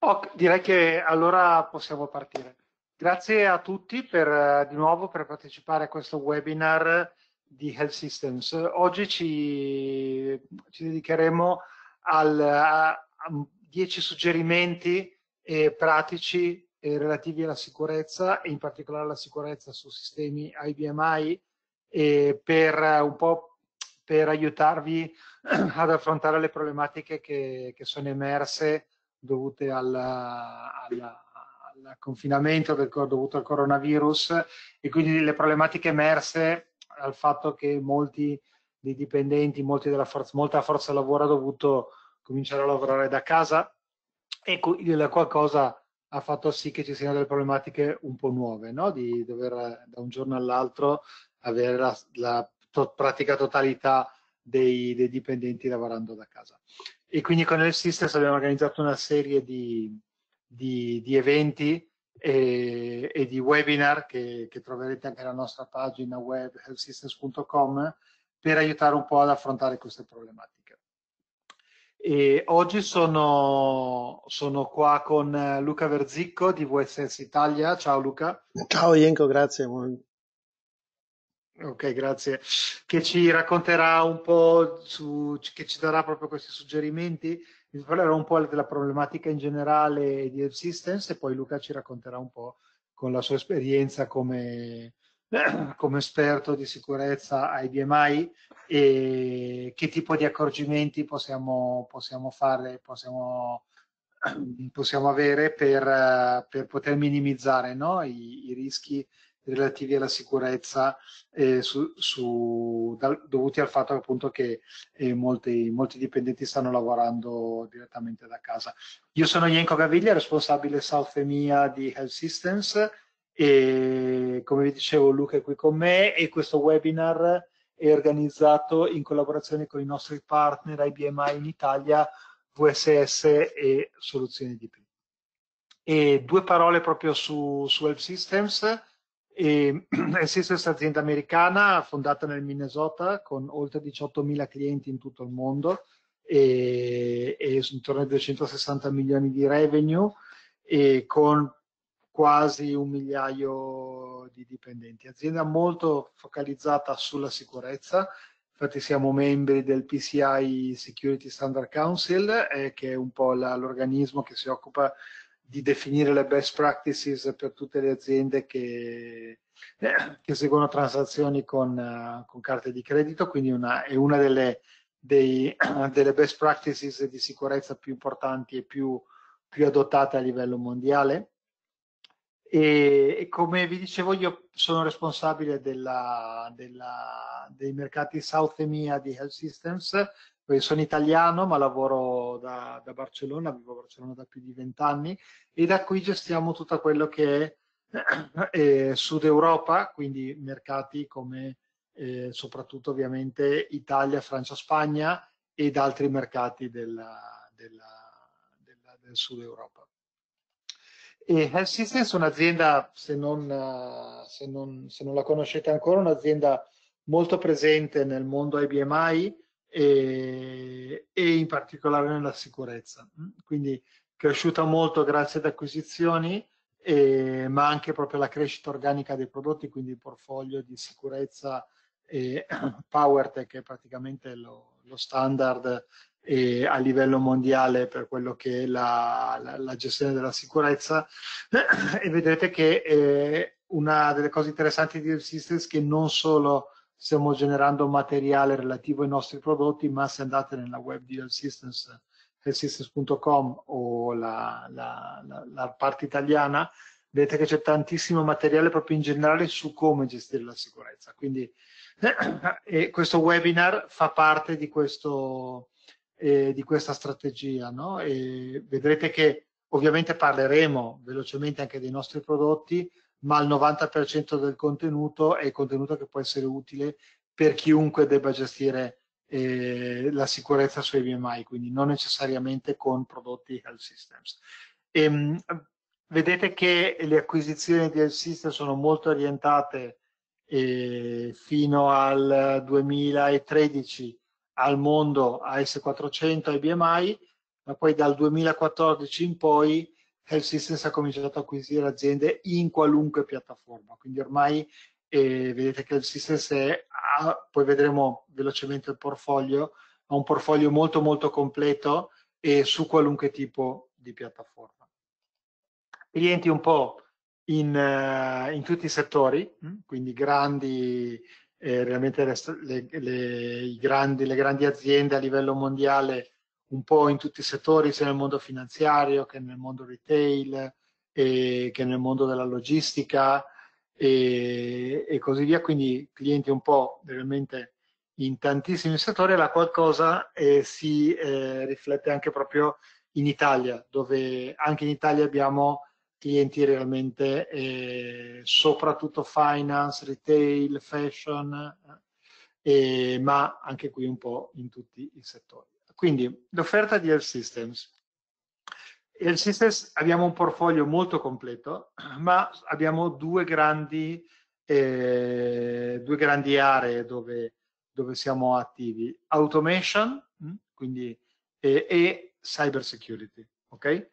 Oh, direi che allora possiamo partire. Grazie a tutti per, eh, di nuovo per partecipare a questo webinar di Health Systems. Oggi ci, ci dedicheremo al, a, a 10 suggerimenti eh, pratici eh, relativi alla sicurezza e in particolare alla sicurezza su sistemi IBMI eh, per un po' per aiutarvi ad affrontare le problematiche che, che sono emerse dovute al, al, al confinamento del, dovuto al coronavirus e quindi le problematiche emerse al fatto che molti dei dipendenti, molti della forza, molta forza lavoro ha dovuto cominciare a lavorare da casa e qualcosa ha fatto sì che ci siano delle problematiche un po' nuove, no? di dover da un giorno all'altro avere la, la to pratica totalità dei, dei, dipendenti lavorando da casa e quindi con Elf Sisters abbiamo organizzato una serie di, di, di eventi e, e, di webinar che, che, troverete anche nella nostra pagina web healthsystems.com per aiutare un po' ad affrontare queste problematiche. E oggi sono, sono, qua con Luca Verzicco di VSS Italia. Ciao Luca. Ciao Ienco, grazie, Ok, grazie. Che ci racconterà un po', su, che ci darà proprio questi suggerimenti. Vi parlerò un po' della problematica in generale di Help e poi Luca ci racconterà un po' con la sua esperienza come, come esperto di sicurezza ai BMI e che tipo di accorgimenti possiamo, possiamo fare, possiamo, possiamo avere per, per poter minimizzare no? I, i rischi relativi alla sicurezza eh, su, su, dal, dovuti al fatto appunto che eh, molti, molti, dipendenti stanno lavorando direttamente da casa. Io sono Ienco Gaviglia, responsabile South EMEA di Health Systems e come vi dicevo Luca è qui con me e questo webinar è organizzato in collaborazione con i nostri partner IBMI in Italia, VSS e Soluzioni DP. E due parole proprio su, su Health Systems e SIS è questa azienda americana fondata nel Minnesota con oltre 18.000 clienti in tutto il mondo e, e intorno ai 260 milioni di revenue e con quasi un migliaio di dipendenti. Azienda molto focalizzata sulla sicurezza, infatti siamo membri del PCI Security Standard Council eh, che è un po' la, l'organismo che si occupa di definire le best practices per tutte le aziende che, eh, che seguono transazioni con, uh, con, carte di credito, quindi una, è una delle, dei, delle, best practices di sicurezza più importanti e più, più adottate a livello mondiale. E, e, come vi dicevo io sono responsabile della, della, dei mercati South EMEA di Health Systems poi sono italiano ma lavoro da, da, Barcellona, vivo a Barcellona da più di vent'anni e da qui gestiamo tutto quello che è eh, Sud Europa, quindi mercati come eh, soprattutto ovviamente Italia, Francia, Spagna ed altri mercati della, della, della, del Sud Europa. E Health Systems è un'azienda, se non, se, non, se non la conoscete ancora, un'azienda molto presente nel mondo IBMI, e, e in particolare nella sicurezza. Mm? Quindi cresciuta molto grazie ad acquisizioni, eh, ma anche proprio la crescita organica dei prodotti, quindi il portfolio di sicurezza e PowerTech è praticamente lo, lo standard eh, a livello mondiale per quello che è la, la, la gestione della sicurezza e vedrete che eh, una delle cose interessanti di Web Systems è che non solo stiamo generando materiale relativo ai nostri prodotti, ma se andate nella web di Health Systems, o la, la, la, la parte italiana, vedete che c'è tantissimo materiale proprio in generale su come gestire la sicurezza. Quindi eh, questo webinar fa parte di, questo, eh, di questa strategia. No? vedrete che ovviamente parleremo velocemente anche dei nostri prodotti, ma il 90% del contenuto è contenuto che può essere utile per chiunque debba gestire eh, la sicurezza sui VMI, quindi non necessariamente con prodotti health systems. E, ehm, vedete che le acquisizioni di health systems sono molto orientate eh, fino al 2013 al mondo AS400 e BMI, ma poi dal 2014 in poi Health Systems ha cominciato a acquisire aziende in qualunque piattaforma, quindi ormai eh, vedete che Health Systems è, ah, poi vedremo velocemente il portfolio, ha un portfolio molto molto completo e su qualunque tipo di piattaforma. Clienti un po' in, uh, in tutti i settori, mm, quindi grandi, eh, realmente le, le, le, grandi, le grandi aziende a livello mondiale un po' in tutti i settori, sia nel mondo finanziario che nel mondo retail, e, che nel mondo della logistica e, e così via, quindi clienti un po' veramente in tantissimi settori, la qualcosa eh, si eh, riflette anche proprio in Italia, dove anche in Italia abbiamo clienti realmente eh, soprattutto finance, retail, fashion, eh, ma anche qui un po' in tutti i settori. Quindi l'offerta di Health Systems. Health Systems abbiamo un portfolio molto completo, ma abbiamo due grandi, eh, due grandi aree dove, dove, siamo attivi. Automation mm, quindi, eh, e cyber security. Okay?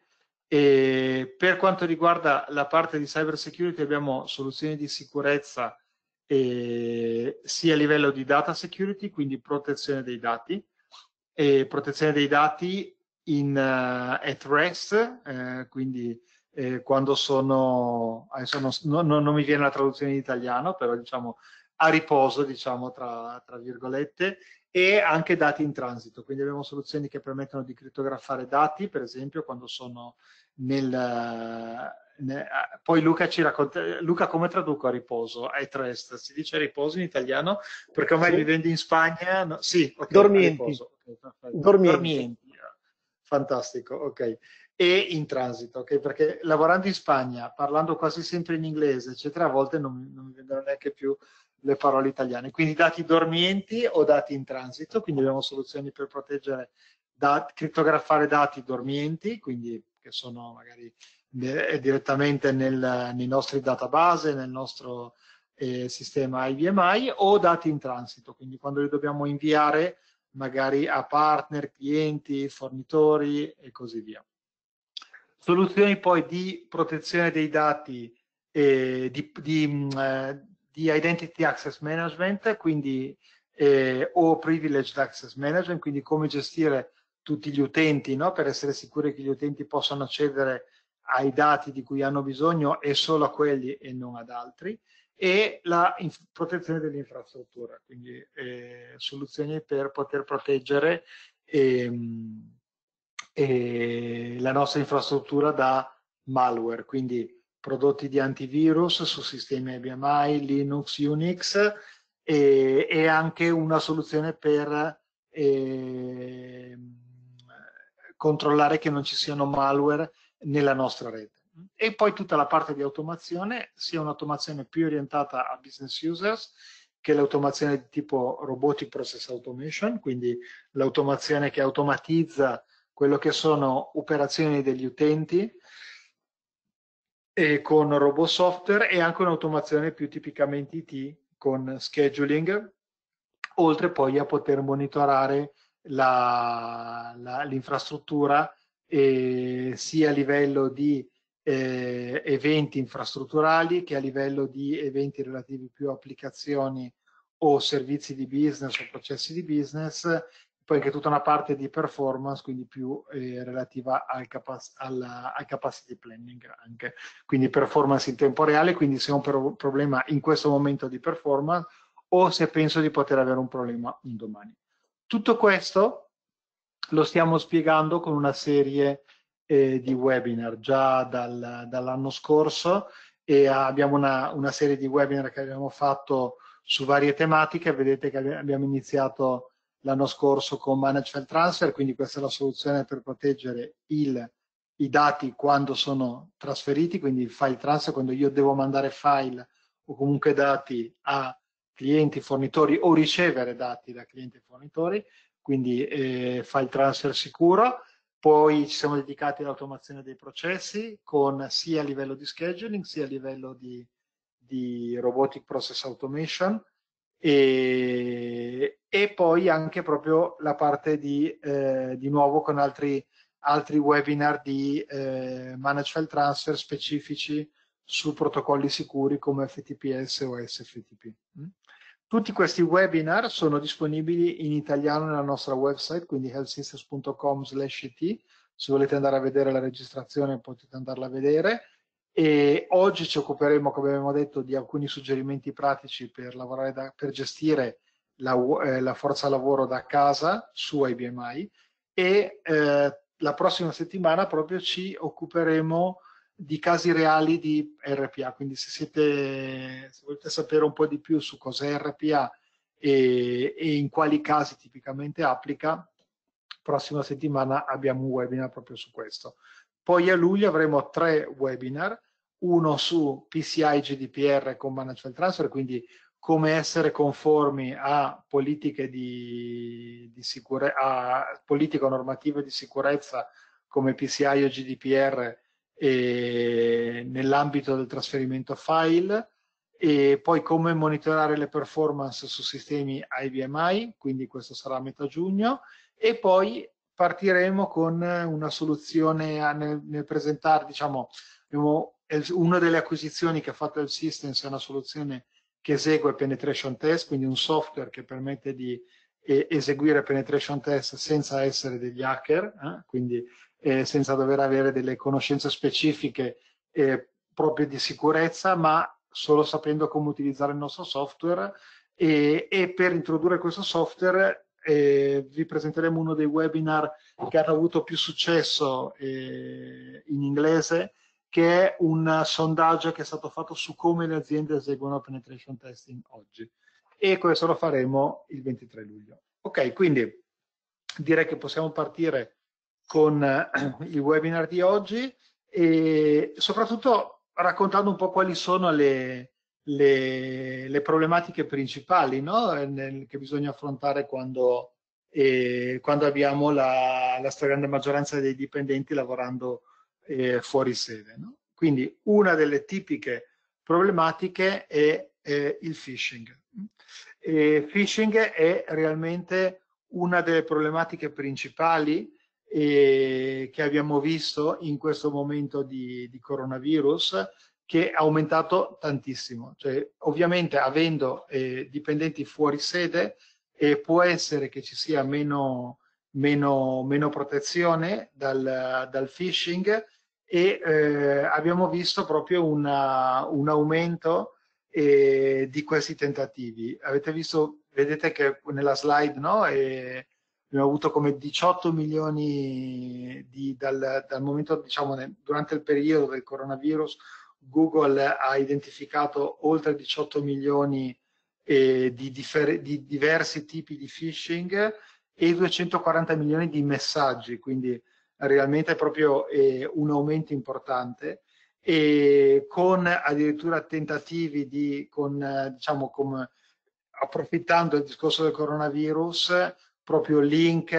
E per quanto riguarda la parte di cyber security abbiamo soluzioni di sicurezza eh, sia a livello di data security, quindi protezione dei dati, e protezione dei dati in uh, at rest, eh, quindi eh, quando sono, adesso non, non, non, mi viene la traduzione in italiano, però diciamo a riposo, diciamo tra, tra virgolette, e anche dati in transito. Quindi abbiamo soluzioni che permettono di crittografare dati, per esempio, quando sono nel... Ne, poi Luca ci racconta, Luca come traduco a riposo? At rest, si dice riposo in italiano? Perché ormai sì. vivendo in Spagna... No, sì, okay, dormienti dormienti. Fantastico, ok. E in transito, ok? Perché lavorando in Spagna, parlando quasi sempre in inglese, eccetera, a volte non, non mi vengono neanche più le parole italiane. Quindi dati dormienti o dati in transito, quindi abbiamo soluzioni per proteggere, dat crittografare dati dormienti, quindi che sono magari eh, direttamente nel, nei nostri database, nel nostro eh, sistema IBMI, o dati in transito, quindi quando li dobbiamo inviare magari a partner, clienti, fornitori e così via. Soluzioni poi di protezione dei dati e di, di, mm, eh, di Identity Access Management, quindi eh, o Privileged Access Management, quindi come gestire tutti gli utenti no? per essere sicuri che gli utenti possano accedere ai dati di cui hanno bisogno e solo a quelli e non ad altri e la protezione dell'infrastruttura, quindi eh, soluzioni per poter proteggere eh, eh, la nostra infrastruttura da malware, quindi prodotti di antivirus su sistemi ABMI, Linux, Unix e, e anche una soluzione per ehm, controllare che non ci siano malware nella nostra rete e poi tutta la parte di automazione, sia un'automazione più orientata a business users che l'automazione di tipo robotic process automation, quindi l'automazione che automatizza quello che sono operazioni degli utenti e con robot software e anche un'automazione più tipicamente IT con scheduling, oltre poi a poter monitorare l'infrastruttura eh, sia a livello di eh, eventi infrastrutturali che a livello di eventi relativi più a applicazioni o servizi di business o processi di business, poi anche tutta una parte di performance, quindi più eh, relativa al, capac- alla, al, capacity planning anche, quindi performance in tempo reale, quindi se ho un pro- problema in questo momento di performance o se penso di poter avere un problema un domani. Tutto questo lo stiamo spiegando con una serie eh, di webinar già dal, dall'anno scorso e abbiamo una, una, serie di webinar che abbiamo fatto su varie tematiche, vedete che abbiamo iniziato l'anno scorso con Management Transfer, quindi questa è la soluzione per proteggere il, i dati quando sono trasferiti, quindi il file transfer, quando io devo mandare file o comunque dati a clienti, fornitori o ricevere dati da clienti e fornitori, quindi eh, file transfer sicuro. Poi ci siamo dedicati all'automazione dei processi con, sia a livello di scheduling sia a livello di, di robotic process automation e, e, poi anche proprio la parte di, eh, di nuovo con altri, altri webinar di eh, manage transfer specifici su protocolli sicuri come FTPS o SFTP. Mm? Tutti questi webinar sono disponibili in italiano nella nostra website, quindi healthsysters.com it. Se volete andare a vedere la registrazione potete andarla a vedere. E oggi ci occuperemo, come abbiamo detto, di alcuni suggerimenti pratici per, da, per gestire la, eh, la, forza lavoro da casa su IBMI e eh, la prossima settimana proprio ci occuperemo di casi reali di RPA, quindi se, siete, se volete sapere un po' di più su cos'è RPA e, e in quali casi tipicamente applica, prossima settimana abbiamo un webinar proprio su questo. Poi a luglio avremo tre webinar, uno su PCI GDPR con Management Transfer, quindi come essere conformi a politiche, di, di sicure, a politiche normative di sicurezza come PCI o GDPR nell'ambito del trasferimento file e poi come monitorare le performance su sistemi IBM I, quindi questo sarà a metà giugno, e poi partiremo con una soluzione a, nel, nel, presentare, diciamo, una delle acquisizioni che ha fatto il Systems è una soluzione che esegue penetration test, quindi un software che permette di eseguire penetration test senza essere degli hacker, eh? quindi eh, senza dover avere delle conoscenze specifiche eh, proprio di sicurezza, ma solo sapendo come utilizzare il nostro software e, e per introdurre questo software eh, vi presenteremo uno dei webinar che hanno avuto più successo eh, in inglese che è un sondaggio che è stato fatto su come le aziende eseguono penetration testing oggi e questo lo faremo il 23 luglio. Ok, quindi direi che possiamo partire con eh, il webinar di oggi e soprattutto raccontando un po' quali sono le, le, le problematiche principali no? Nel, che bisogna affrontare quando, eh, quando abbiamo la, la, stragrande maggioranza dei dipendenti lavorando eh, fuori sede. No? Quindi una delle tipiche problematiche è eh, il phishing. E phishing è realmente una delle problematiche principali eh, che abbiamo visto in questo momento di, di coronavirus che è aumentato tantissimo. Cioè, ovviamente avendo eh, dipendenti fuori sede eh, può essere che ci sia meno, meno, meno protezione dal, dal phishing e eh, abbiamo visto proprio una, un aumento eh, di questi tentativi. Avete visto, vedete che nella slide no? E, abbiamo avuto come 18 milioni di, dal, dal, momento, diciamo, durante il periodo del coronavirus, Google ha identificato oltre 18 milioni eh, di, differ, di, diversi tipi di phishing e 240 milioni di messaggi, quindi realmente è proprio eh, un aumento importante e con addirittura tentativi di, con, diciamo, con, approfittando del discorso del coronavirus, proprio link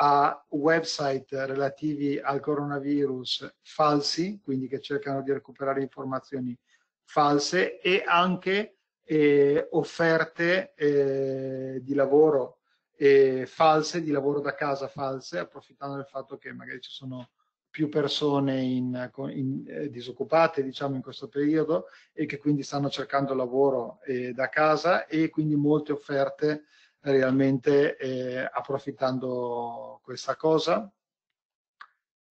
a website relativi al coronavirus falsi, quindi che cercano di recuperare informazioni false e anche eh, offerte eh, di lavoro eh, false, di lavoro da casa false, approfittando del fatto che magari ci sono più persone in, in, eh, disoccupate diciamo in questo periodo e che quindi stanno cercando lavoro eh, da casa e quindi molte offerte realmente eh, approfittando questa cosa.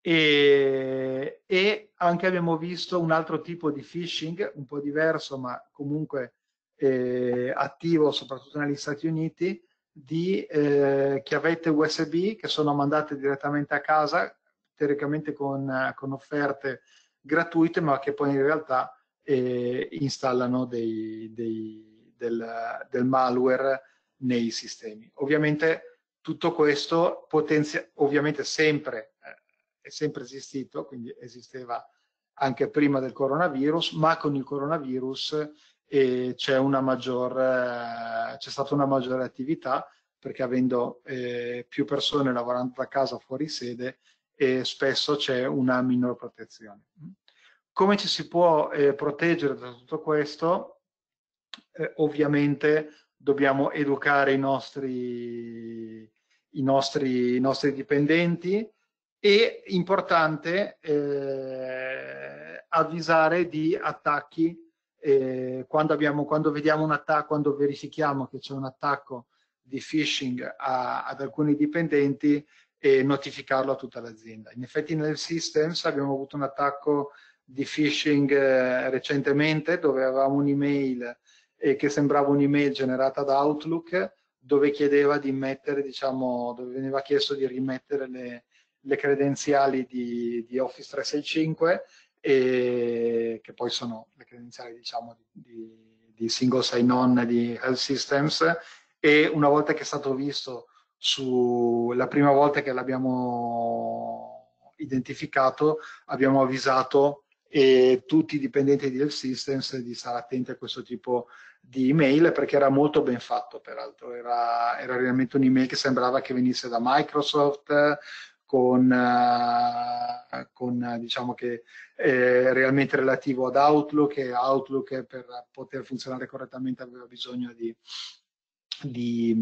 E, e, anche abbiamo visto un altro tipo di phishing, un po' diverso ma comunque eh, attivo soprattutto negli Stati Uniti, di eh, chiavette USB che sono mandate direttamente a casa, teoricamente con, con offerte gratuite, ma che poi in realtà eh, installano dei, dei, del, del malware nei sistemi. Ovviamente tutto questo potenzia, ovviamente sempre eh, è sempre esistito, quindi esisteva anche prima del coronavirus, ma con il coronavirus eh, c'è, una maggior, eh, c'è stata una maggiore attività perché avendo eh, più persone lavorando da casa fuori sede eh, spesso c'è una minor protezione. Come ci si può eh, proteggere da tutto questo? ovviamente dobbiamo educare i nostri, i nostri, i nostri dipendenti e importante eh, avvisare di attacchi eh, quando, abbiamo, quando vediamo un attacco, quando verifichiamo che c'è un attacco di phishing a, ad alcuni dipendenti e notificarlo a tutta l'azienda. In effetti nel Systems abbiamo avuto un attacco di phishing eh, recentemente dove avevamo un'email e che sembrava un'email generata da Outlook dove chiedeva di mettere, diciamo, dove veniva chiesto di rimettere le, le credenziali di, di, Office 365 e che poi sono le credenziali diciamo di, di single sign-on di Health Systems e una volta che è stato visto su la prima volta che l'abbiamo identificato abbiamo avvisato e tutti i dipendenti di Health Systems di stare attenti a questo tipo di email perché era molto ben fatto peraltro, era, era veramente un'email che sembrava che venisse da Microsoft con, eh, con diciamo che eh, realmente relativo ad Outlook e Outlook per poter funzionare correttamente aveva bisogno di, di,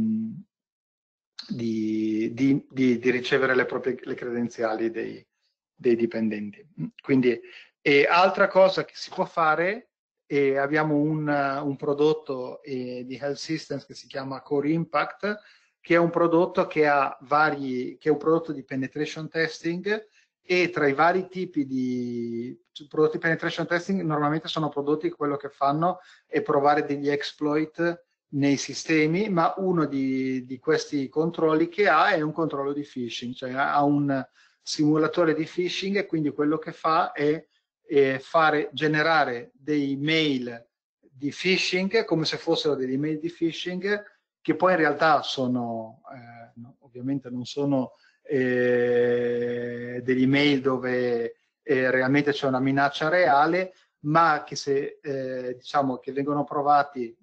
di, di, di ricevere le proprie le credenziali dei, dei dipendenti. Quindi e altra cosa che si può fare, eh, abbiamo un, un prodotto eh, di Health Systems che si chiama Core Impact, che è un prodotto che ha vari, che è un prodotto di penetration testing e tra i vari tipi di prodotti penetration testing normalmente sono prodotti che quello che fanno è provare degli exploit nei sistemi, ma uno di, di, questi controlli che ha è un controllo di phishing, cioè ha un simulatore di phishing e quindi quello che fa è e fare, generare dei mail di phishing come se fossero degli email di phishing che poi in realtà sono eh, no, ovviamente non sono eh, degli email dove eh, realmente c'è una minaccia reale ma che se eh, diciamo che vengono provati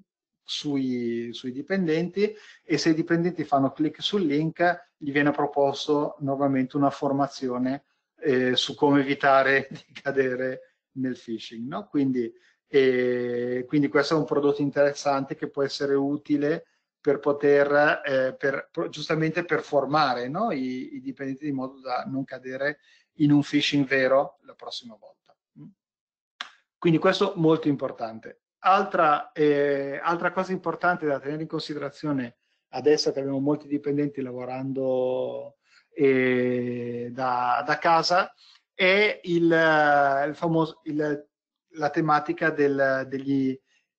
sui, sui, dipendenti e se i dipendenti fanno clic sul link gli viene proposto normalmente una formazione eh, su come evitare di cadere nel phishing. No? Quindi, eh, quindi, questo è un prodotto interessante che può essere utile per poter, eh, per, giustamente per formare no? I, i dipendenti in modo da non cadere in un phishing vero la prossima volta. Mm. Quindi questo molto importante. Altra, eh, altra, cosa importante da tenere in considerazione adesso che abbiamo molti dipendenti lavorando eh, da, da, casa è il, eh, il famoso, il, la tematica del, degli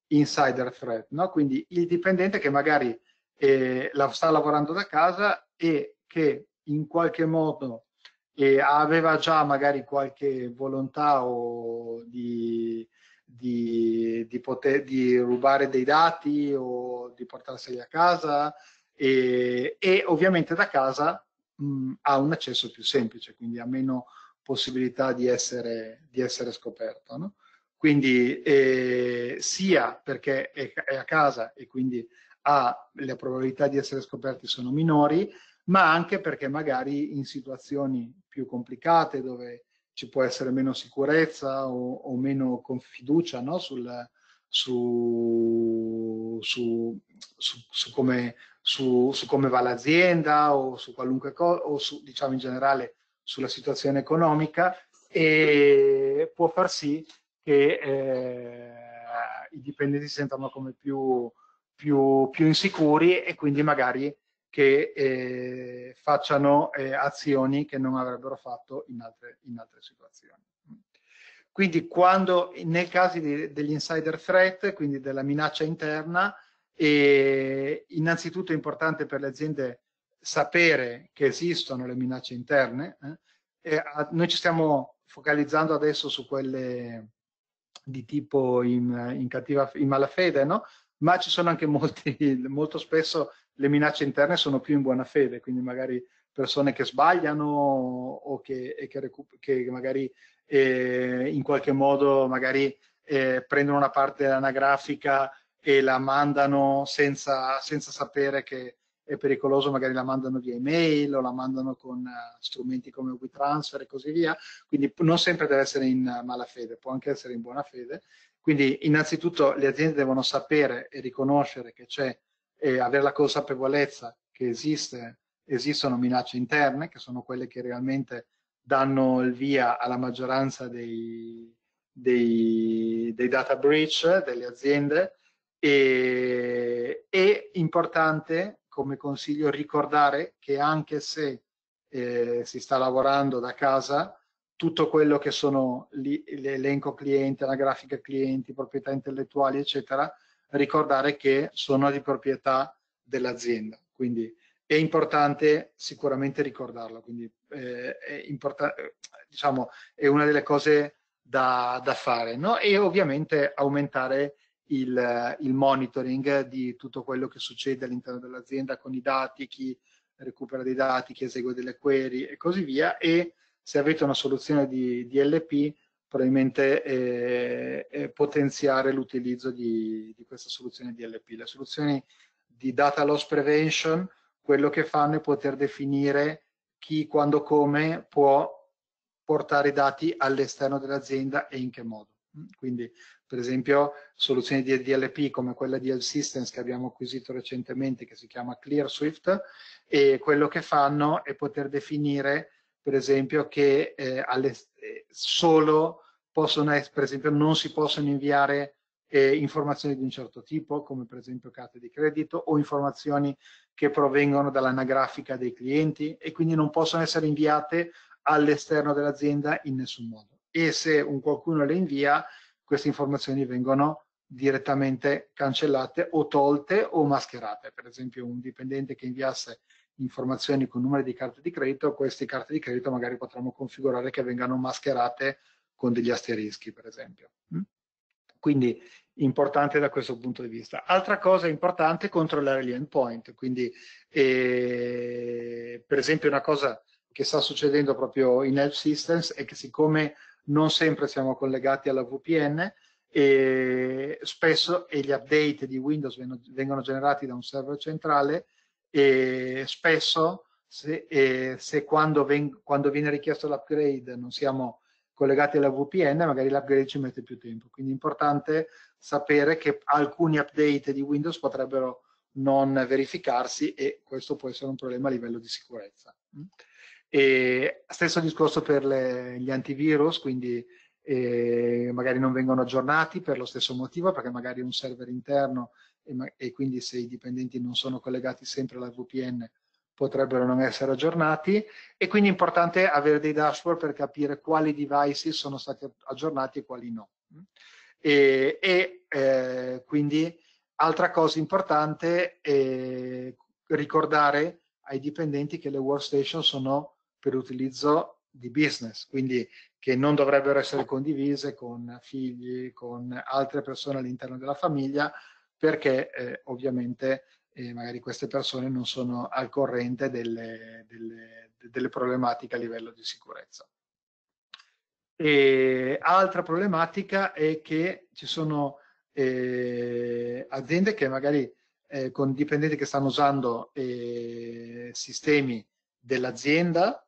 insider threat, no? quindi il dipendente che magari eh, la, sta lavorando da casa e che in qualche modo eh, aveva già magari qualche volontà o di, di, di, poter, di rubare dei dati o di portarseli a casa e, e ovviamente da casa mh, mm, ha un accesso più semplice, quindi ha meno possibilità di essere, di essere scoperto. No? Quindi eh, sia perché è, è, a casa e quindi ha, le probabilità di essere scoperti sono minori, ma anche perché magari in situazioni più complicate dove ci può essere meno sicurezza o, o meno fiducia no? Sul, su, su, su, come su, su come va l'azienda o su qualunque cosa, o su, diciamo in generale sulla situazione economica e può far sì che eh, i dipendenti si sentano come più, più, più, insicuri e quindi magari che eh, facciano eh, azioni che non avrebbero fatto in altre, in altre situazioni. Quindi quando, nel caso di, degli insider threat, quindi della minaccia interna, e innanzitutto è importante per le aziende sapere che esistono le minacce interne. Eh? A, noi ci stiamo focalizzando adesso su quelle di tipo in, in, cattiva, in malafede, no? ma ci sono anche molti, molto spesso le minacce interne sono più in buona fede, quindi magari persone che sbagliano o che, che, recup- che magari eh, in qualche modo magari, eh, prendono una parte anagrafica e la mandano senza, senza sapere che è pericoloso, magari la mandano via email o la mandano con eh, strumenti come WeTransfer e così via, quindi non sempre deve essere in mala fede, può anche essere in buona fede. Quindi innanzitutto le aziende devono sapere e riconoscere che c'è e avere la consapevolezza che esiste, esistono minacce interne, che sono quelle che realmente danno il via alla maggioranza dei, dei, dei data breach delle aziende e, è importante come consiglio ricordare che anche se eh, si sta lavorando da casa, tutto quello che sono l'elenco cliente, la grafica clienti, proprietà intellettuali, eccetera, ricordare che sono di proprietà dell'azienda. Quindi è importante sicuramente ricordarlo. Quindi eh, è, import- diciamo, è una delle cose da, da fare. No? E ovviamente aumentare il, eh, il monitoring di tutto quello che succede all'interno dell'azienda con i dati, chi recupera dei dati, chi esegue delle query e così via. E se avete una soluzione di DLP, probabilmente eh, eh, potenziare l'utilizzo di, di, questa soluzione DLP. Le soluzioni di data loss prevention, quello che fanno è poter definire chi, quando, come può portare i dati all'esterno dell'azienda e in che modo. Mm, quindi, per esempio, soluzioni di DLP come quella di Health Systems che abbiamo acquisito recentemente, che si chiama ClearSwift, e quello che fanno è poter definire, per esempio, che eh, alle, eh, solo possono, essere, per esempio, non si possono inviare eh, informazioni di un certo tipo, come per esempio carte di credito, o informazioni che provengono dall'anagrafica dei clienti e quindi non possono essere inviate all'esterno dell'azienda in nessun modo e se un qualcuno le invia queste informazioni vengono direttamente cancellate o tolte o mascherate. Per esempio un dipendente che inviasse informazioni con numeri di carte di credito, queste carte di credito magari potremmo configurare che vengano mascherate con degli asterischi, per esempio. Mm? Quindi importante da questo punto di vista. Altra cosa importante è controllare gli endpoint, quindi eh, per esempio una cosa che sta succedendo proprio in Help Systems è che siccome non sempre siamo collegati alla VPN e spesso e gli update di Windows vengono generati da un server centrale e spesso se, e se quando, veng- quando, viene richiesto l'upgrade non siamo collegati alla VPN magari l'upgrade ci mette più tempo quindi è importante sapere che alcuni update di Windows potrebbero non verificarsi e questo può essere un problema a livello di sicurezza. E stesso discorso per le, gli antivirus, quindi eh, magari non vengono aggiornati per lo stesso motivo, perché magari un server interno e, e quindi se i dipendenti non sono collegati sempre alla VPN potrebbero non essere aggiornati e quindi è importante avere dei dashboard per capire quali devices sono stati aggiornati e quali no. E, e eh, quindi altra cosa importante è ricordare ai dipendenti che le workstation sono per utilizzo di business, quindi che non dovrebbero essere condivise con figli, con altre persone all'interno della famiglia, perché eh, ovviamente eh, magari queste persone non sono al corrente delle, delle, delle problematiche a livello di sicurezza. E altra problematica è che ci sono eh, aziende che magari eh, con dipendenti che stanno usando eh, sistemi dell'azienda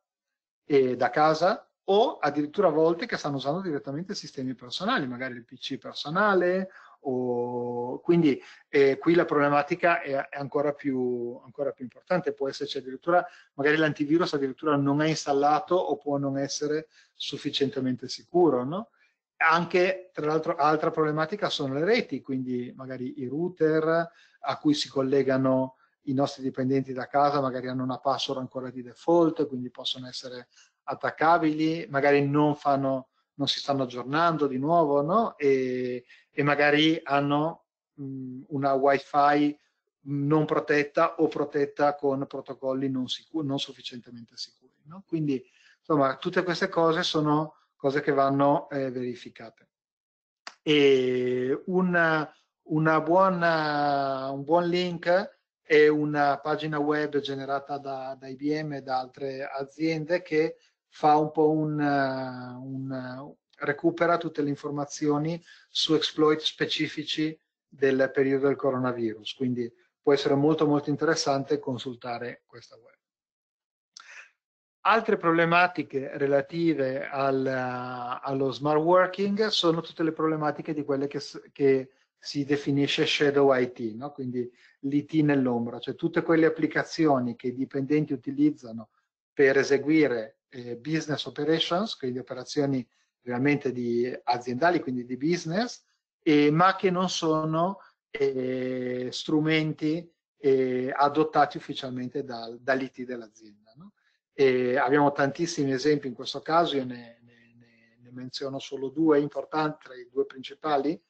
eh, da casa o addirittura a volte che stanno usando direttamente sistemi personali, magari il PC personale o... quindi eh, qui la problematica è, è ancora, più, ancora, più, importante, può esserci addirittura, magari l'antivirus addirittura non è installato o può non essere sufficientemente sicuro, no? Anche, tra l'altro, altra problematica sono le reti, quindi magari i router a cui si collegano i nostri dipendenti da casa magari hanno una password ancora di default, quindi possono essere attaccabili, magari non, fanno, non si stanno aggiornando di nuovo, no? e, e magari hanno mh, una wifi non protetta o protetta con protocolli non, sicuri, non sufficientemente sicuri. No? Quindi, insomma, tutte queste cose sono cose che vanno eh, verificate. E una, una buona, un buon link è una pagina web generata da, da IBM e da altre aziende che fa un po' un, eh, un eh, recupera tutte le informazioni su exploit specifici del periodo del coronavirus. Quindi può essere molto molto interessante consultare questa web. Altre problematiche relative al, eh, allo smart working sono tutte le problematiche di quelle che, che si definisce shadow IT, no? quindi l'IT nell'ombra, cioè tutte quelle applicazioni che i dipendenti utilizzano per eseguire eh, business operations, quindi operazioni realmente di aziendali, quindi di business, eh, ma che non sono eh, strumenti eh, adottati ufficialmente dal, dall'IT dell'azienda. No? abbiamo tantissimi esempi in questo caso, io ne, ne, ne menziono solo due importanti, tra i due principali,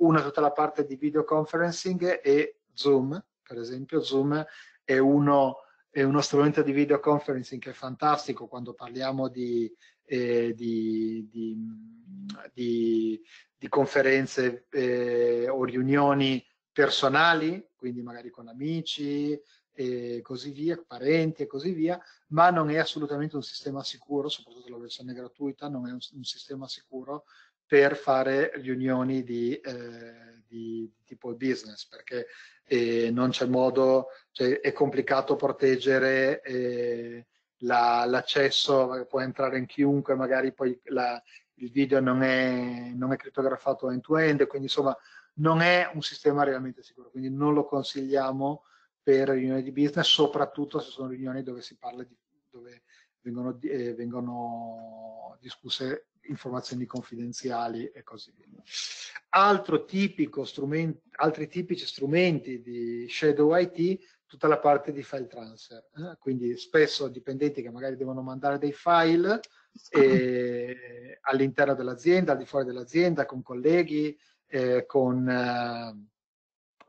una tutta la parte di video conferencing e Zoom, per esempio Zoom è uno, è uno strumento di video conferencing che è fantastico quando parliamo di, eh, di, di, di, di conferenze eh, o riunioni personali, quindi magari con amici e così via, parenti e così via, ma non è assolutamente un sistema sicuro, soprattutto la versione gratuita non è un, un sistema sicuro per fare riunioni di, eh, di tipo business, perché eh, non c'è modo, cioè, è complicato proteggere eh, la, l'accesso, può entrare in chiunque, magari poi la, il video non è, non è crittografato end-to-end, quindi insomma non è un sistema realmente sicuro, quindi non lo consigliamo per riunioni di business, soprattutto se sono riunioni dove si parla di, dove vengono, eh, vengono discusse informazioni confidenziali e così via. altri tipici strumenti di shadow IT, tutta la parte di file transfer. Eh? Quindi spesso dipendenti che magari devono mandare dei file eh, all'interno dell'azienda, al di fuori dell'azienda, con colleghi, eh, con, eh,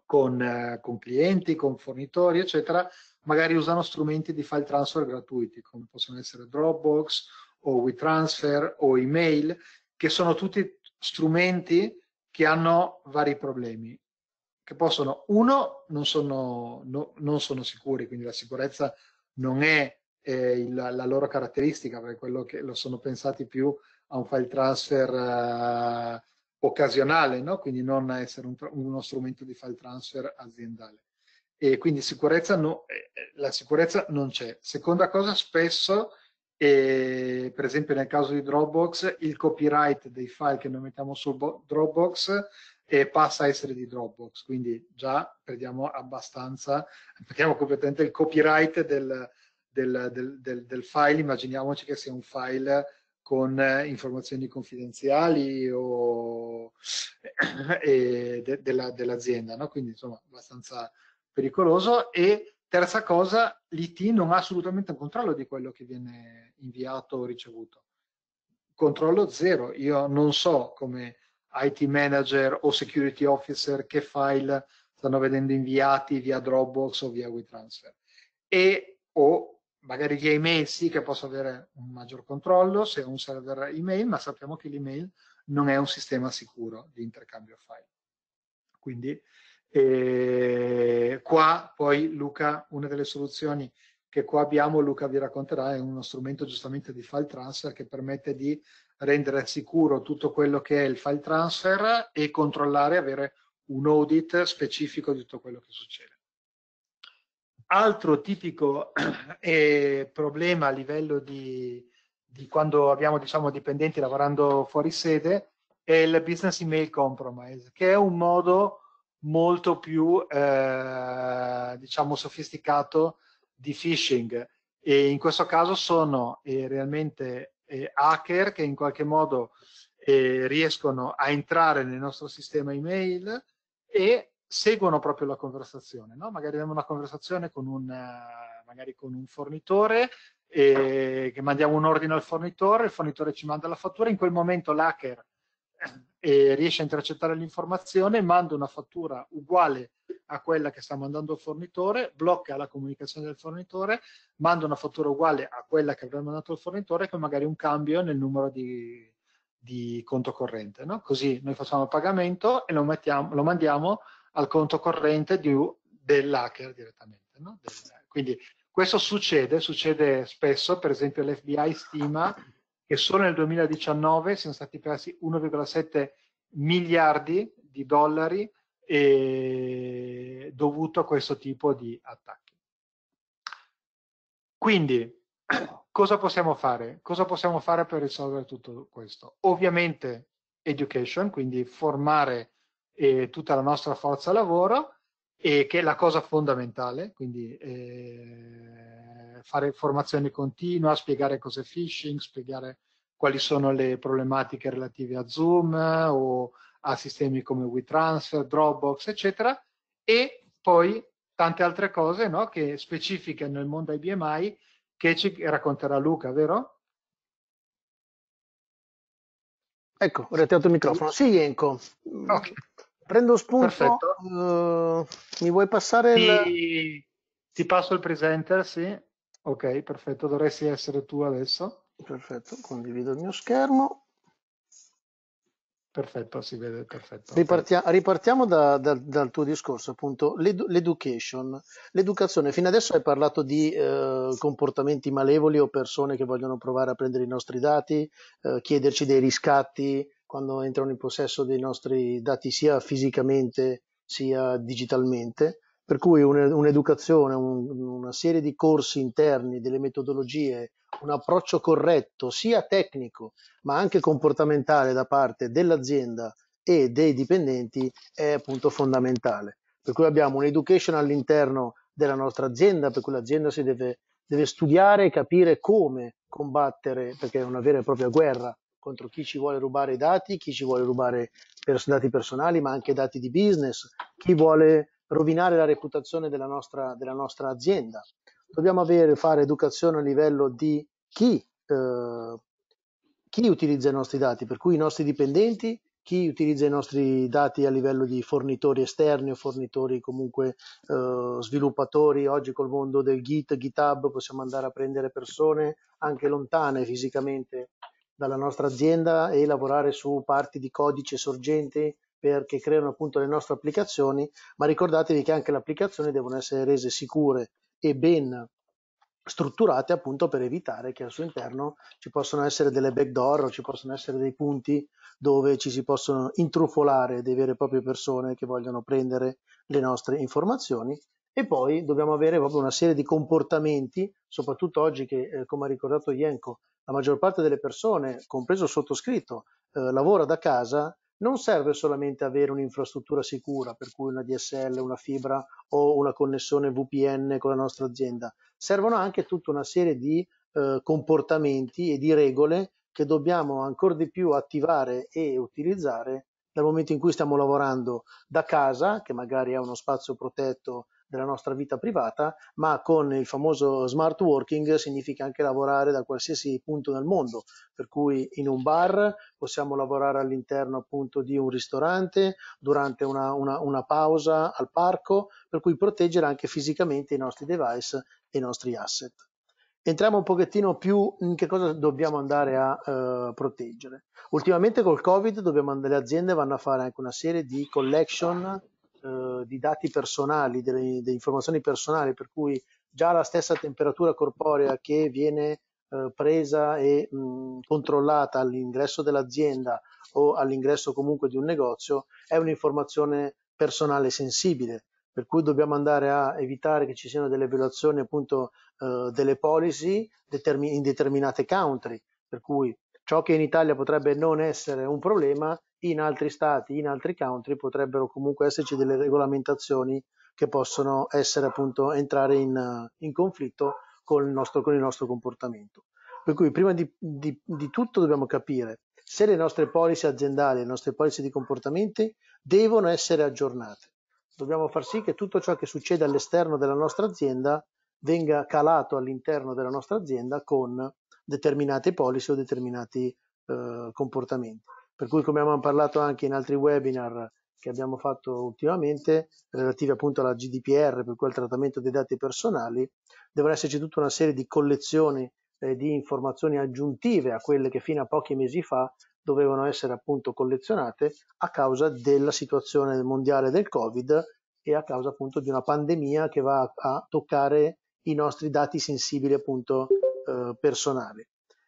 con, eh, con clienti, con fornitori, eccetera, magari usano strumenti di file transfer gratuiti, come possono essere Dropbox o WeTransfer o email, che sono tutti strumenti che hanno vari problemi, che possono, uno, non sono, no, non sono sicuri, quindi la sicurezza non è eh, il, la loro caratteristica, perché quello che lo sono pensati più a un file transfer eh, occasionale, no? quindi non a essere un, uno strumento di file transfer aziendale. E quindi sicurezza no, eh, eh la sicurezza non c'è. Seconda cosa, spesso e per esempio nel caso di Dropbox il copyright dei file che noi mettiamo su Dropbox eh, passa a essere di Dropbox, quindi già perdiamo abbastanza, perdiamo completamente il copyright del, del, del, del file, immaginiamoci che sia un file con eh, informazioni confidenziali o eh, de, della, dell'azienda, no? quindi insomma abbastanza pericoloso e Terza cosa, l'IT non ha assolutamente un controllo di quello che viene inviato o ricevuto. Controllo zero. Io non so come IT manager o security officer che file stanno vedendo inviati via Dropbox o via WeTransfer. E o magari via email sì che posso avere un maggior controllo se è un server email, ma sappiamo che l'email non è un sistema sicuro di intercambio file. Quindi e qua poi Luca, una delle soluzioni che qua abbiamo, Luca vi racconterà, è uno strumento giustamente di file transfer che permette di rendere sicuro tutto quello che è il file transfer e controllare, avere un audit specifico di tutto quello che succede. Altro tipico eh, problema a livello di, di quando abbiamo diciamo, dipendenti lavorando fuori sede è il business email compromise, che è un modo molto più eh, diciamo sofisticato di phishing e in questo caso sono eh, realmente eh, hacker che in qualche modo eh, riescono a entrare nel nostro sistema email e seguono proprio la conversazione, no? magari abbiamo una conversazione con un, eh, magari con un fornitore eh, che mandiamo un ordine al fornitore, il fornitore ci manda la fattura, in quel momento l'hacker e riesce a intercettare l'informazione, manda una fattura uguale a quella che sta mandando il fornitore, blocca la comunicazione del fornitore, manda una fattura uguale a quella che avrebbe mandato il fornitore con magari un cambio nel numero di, di conto corrente. No? Così noi facciamo il pagamento e lo, mettiamo, lo mandiamo al conto corrente di, dell'hacker direttamente. No? Del, quindi questo succede, succede spesso, per esempio l'FBI stima che solo nel 2019 siano stati persi 1,7 miliardi di dollari e dovuto a questo tipo di attacchi. Quindi, cosa possiamo fare? Cosa possiamo fare per risolvere tutto questo? Ovviamente education, quindi formare eh, tutta la nostra forza lavoro, e che è la cosa fondamentale, quindi eh, fare formazione continua, spiegare cos'è phishing, spiegare quali sono le problematiche relative a Zoom eh, o a sistemi come WeTransfer, Dropbox, eccetera, e poi tante altre cose no, che specifiche nel mondo IBMI che ci racconterà Luca, vero? Ecco, ho riattivato il microfono. Sì, Enco. Okay. Prendo spunto. Uh, mi vuoi passare ti, il... Ti passo il presenter, sì. Ok, perfetto, dovresti essere tu adesso. Perfetto, condivido il mio schermo. Perfetto, si vede perfetto. Ripartia, ripartiamo da, da, dal tuo discorso, appunto, l'education. L'educazione, fino adesso hai parlato di eh, comportamenti malevoli o persone che vogliono provare a prendere i nostri dati, eh, chiederci dei riscatti quando entrano in possesso dei nostri dati sia fisicamente sia digitalmente. Per cui un'educazione, un, una serie di corsi interni, delle metodologie, un approccio corretto, sia tecnico ma anche comportamentale da parte dell'azienda e dei dipendenti, è appunto fondamentale. Per cui abbiamo un'education all'interno della nostra azienda, per cui l'azienda si deve, deve studiare e capire come combattere, perché è una vera e propria guerra contro chi ci vuole rubare i dati, chi ci vuole rubare pers- dati personali, ma anche dati di business, chi vuole rovinare la reputazione della nostra, della nostra azienda. Dobbiamo avere, fare educazione a livello di chi, eh, chi utilizza i nostri dati, per cui i nostri dipendenti, chi utilizza i nostri dati a livello di fornitori esterni o fornitori comunque eh, sviluppatori. Oggi col mondo del Git, GitHub possiamo andare a prendere persone anche lontane fisicamente dalla nostra azienda e lavorare su parti di codice sorgente perché creano appunto le nostre applicazioni, ma ricordatevi che anche le applicazioni devono essere rese sicure e ben strutturate appunto per evitare che al suo interno ci possano essere delle backdoor o ci possano essere dei punti dove ci si possono intrufolare delle vere e proprie persone che vogliono prendere le nostre informazioni e poi dobbiamo avere proprio una serie di comportamenti, soprattutto oggi che eh, come ha ricordato Ienco, la maggior parte delle persone, compreso il sottoscritto, eh, lavora da casa non serve solamente avere un'infrastruttura sicura, per cui una DSL, una fibra o una connessione VPN con la nostra azienda, servono anche tutta una serie di eh, comportamenti e di regole che dobbiamo ancora di più attivare e utilizzare dal momento in cui stiamo lavorando da casa, che magari è uno spazio protetto della nostra vita privata, ma con il famoso smart working significa anche lavorare da qualsiasi punto nel mondo, per cui in un bar possiamo lavorare all'interno appunto di un ristorante, durante una, una, una pausa al parco, per cui proteggere anche fisicamente i nostri device e i nostri asset. Entriamo un pochettino più in che cosa dobbiamo andare a eh, proteggere. Ultimamente col Covid dobbiamo, le aziende vanno a fare anche una serie di collection eh, di dati personali, delle, delle, informazioni personali, per cui già la stessa temperatura corporea che viene eh, presa e mh, controllata all'ingresso dell'azienda o all'ingresso comunque di un negozio è un'informazione personale sensibile, per cui dobbiamo andare a evitare che ci siano delle violazioni appunto eh, delle policy in determinate country, per cui ciò che in Italia potrebbe non essere un problema in altri stati, in altri country potrebbero comunque esserci delle regolamentazioni che possono essere appunto entrare in, in conflitto con il, nostro, con il, nostro, comportamento. Per cui prima di, di, di tutto dobbiamo capire se le nostre polisi aziendali, le nostre polisi di comportamenti devono essere aggiornate. Dobbiamo far sì che tutto ciò che succede all'esterno della nostra azienda venga calato all'interno della nostra azienda con determinate polisi o determinati eh, comportamenti. Per cui, come abbiamo parlato anche in altri webinar che abbiamo fatto ultimamente, relativi appunto alla GDPR, per quel trattamento dei dati personali, dovrà esserci tutta una serie di collezioni eh, di informazioni aggiuntive a quelle che fino a pochi mesi fa dovevano essere appunto collezionate a causa della situazione mondiale del Covid e a causa appunto di una pandemia che va a toccare i nostri dati sensibili appunto eh, personali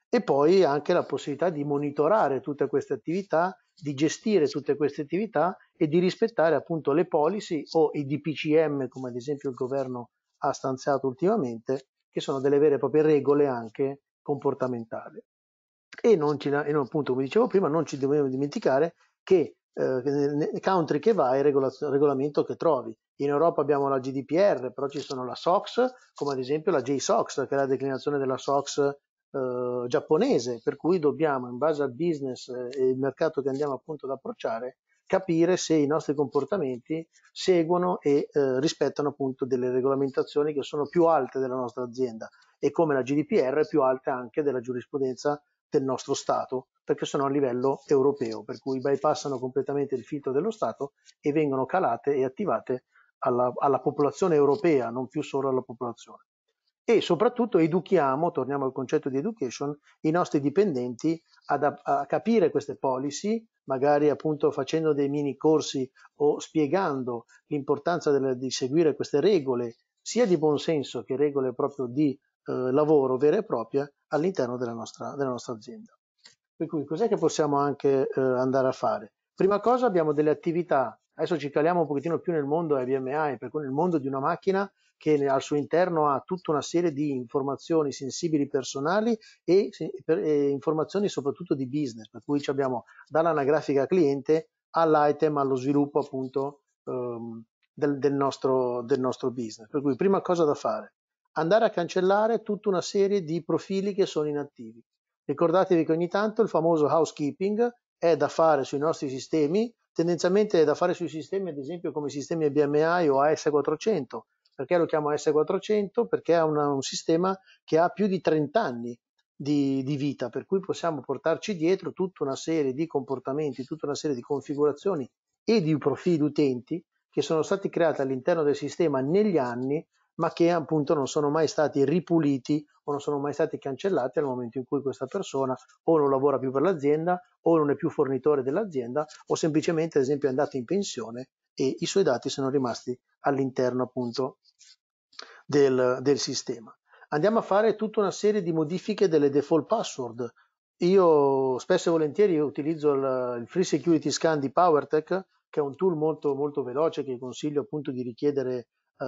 e poi anche la possibilità di monitorare tutte queste attività, di gestire tutte queste attività e di rispettare appunto le policy o i DPCM come ad esempio il governo ha stanziato ultimamente, che sono delle vere e proprie regole anche comportamentali. E, non ci, e non, appunto come dicevo prima non ci dobbiamo dimenticare che eh, country che vai, regola, regolamento che trovi. In Europa abbiamo la GDPR, però ci sono la SOX, come ad esempio la JSOX, che è la declinazione della SOX eh, giapponese, per cui dobbiamo, in base al business eh, e il mercato che andiamo appunto ad approcciare, capire se i nostri comportamenti seguono e eh, rispettano appunto delle regolamentazioni che sono più alte della nostra azienda e come la GDPR è più alta anche della giurisprudenza del nostro Stato, perché sono a livello europeo, per cui bypassano completamente il filtro dello Stato e vengono calate e attivate alla, alla popolazione europea, non più solo alla popolazione e soprattutto educhiamo, torniamo al concetto di education, i nostri dipendenti ad, a capire queste policy, magari appunto facendo dei mini corsi o spiegando l'importanza delle, di seguire queste regole, sia di buon senso che regole proprio di eh, lavoro vera e propria all'interno della nostra, della nostra azienda. Per cui cos'è che possiamo anche eh, andare a fare? Prima cosa abbiamo delle attività Adesso ci caliamo un pochettino più nel mondo EVMI, per cui nel mondo di una macchina che al suo interno ha tutta una serie di informazioni sensibili personali e, e informazioni soprattutto di business, per cui abbiamo dall'anagrafica cliente all'item, allo sviluppo appunto um, del, del, nostro, del nostro business. Per cui prima cosa da fare, andare a cancellare tutta una serie di profili che sono inattivi. Ricordatevi che ogni tanto il famoso housekeeping è da fare sui nostri sistemi tendenzialmente da fare sui sistemi, ad esempio come sistemi BMI o AS400. Perché lo chiamo AS400? Perché è una, un sistema che ha più di 30 anni di, di, vita, per cui possiamo portarci dietro tutta una serie di comportamenti, tutta una serie di configurazioni e di profili utenti che sono stati creati all'interno del sistema negli anni ma che appunto non sono mai stati ripuliti o non sono mai stati cancellati al momento in cui questa persona o non lavora più per l'azienda o non è più fornitore dell'azienda o semplicemente ad esempio è andato in pensione e i suoi dati sono rimasti all'interno appunto del, del sistema. Andiamo a fare tutta una serie di modifiche delle default password. Io spesso e volentieri utilizzo il, il Free Security Scan di PowerTech, che è un tool molto, molto veloce che consiglio appunto di richiedere eh,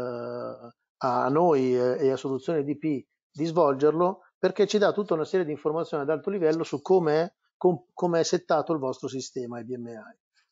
a noi e a Soluzione DP di svolgerlo perché ci dà tutta una serie di informazioni ad alto livello su come è, com, com è settato il vostro sistema IBMI.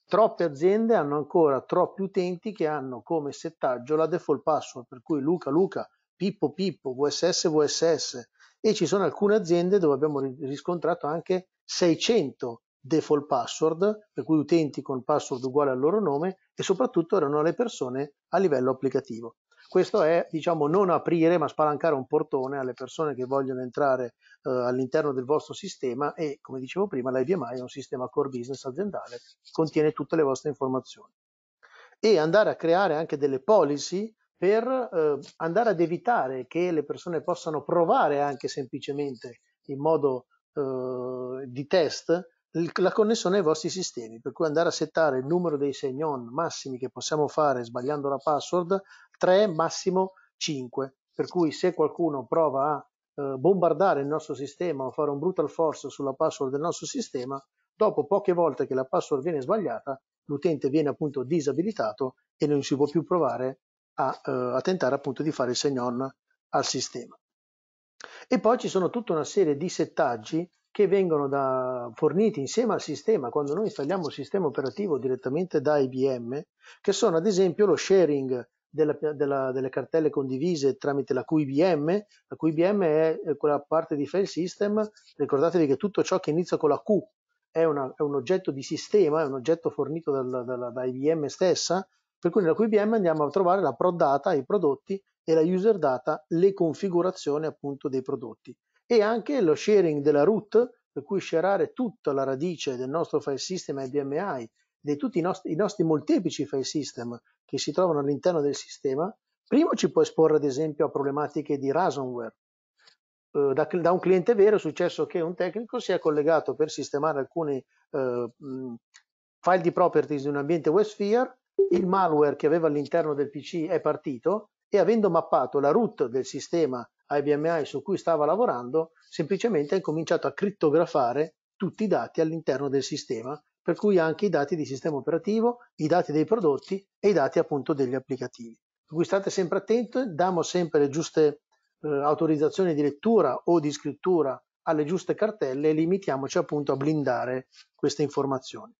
Troppe aziende hanno ancora troppi utenti che hanno come settaggio la default password, per cui Luca Luca, Pippo Pippo, VSS VSS e ci sono alcune aziende dove abbiamo riscontrato anche 600 default password, per cui utenti con password uguale al loro nome e soprattutto erano le persone a livello applicativo. Questo è, diciamo, non aprire ma spalancare un portone alle persone che vogliono entrare eh, all'interno del vostro sistema e, come dicevo prima, l'IBMI è un sistema core business aziendale, contiene tutte le vostre informazioni. E andare a creare anche delle policy per eh, andare ad evitare che le persone possano provare anche semplicemente in modo eh, di test la connessione ai vostri sistemi, per cui andare a settare il numero dei segnon massimi che possiamo fare sbagliando la password, 3, massimo 5. Per cui se qualcuno prova a eh, bombardare il nostro sistema o fare un brutal force sulla password del nostro sistema, dopo poche volte che la password viene sbagliata, l'utente viene appunto disabilitato e non si può più provare a, eh, a tentare appunto di fare il segn on al sistema. E poi ci sono tutta una serie di settaggi che vengono da, forniti insieme al sistema quando noi installiamo il sistema operativo direttamente da IBM, che sono ad esempio lo sharing della, della, delle cartelle condivise tramite la QIBM, la QIBM è eh, quella parte di file system, ricordatevi che tutto ciò che inizia con la Q è, una, è un oggetto di sistema, è un oggetto fornito dal, dal, da IBM stessa, per cui nella QIBM andiamo a trovare la prod data, i prodotti e la user data, le configurazioni appunto dei prodotti e anche lo sharing della root, per cui sharare tutta la radice del nostro file system IBMI di tutti i nostri, i nostri molteplici file system che si trovano all'interno del sistema, primo ci può esporre ad esempio a problematiche di ransomware. Eh, da, da, un cliente vero è successo che un tecnico si è collegato per sistemare alcuni eh, file di properties di un ambiente WebSphere, il malware che aveva all'interno del PC è partito e avendo mappato la root del sistema IBMI su cui stava lavorando, semplicemente ha cominciato a crittografare tutti i dati all'interno del sistema per cui anche i dati di sistema operativo, i dati dei prodotti e i dati appunto degli applicativi. Per cui state sempre attenti, diamo sempre le giuste eh, autorizzazioni di lettura o di scrittura alle giuste cartelle e limitiamoci appunto a blindare queste informazioni.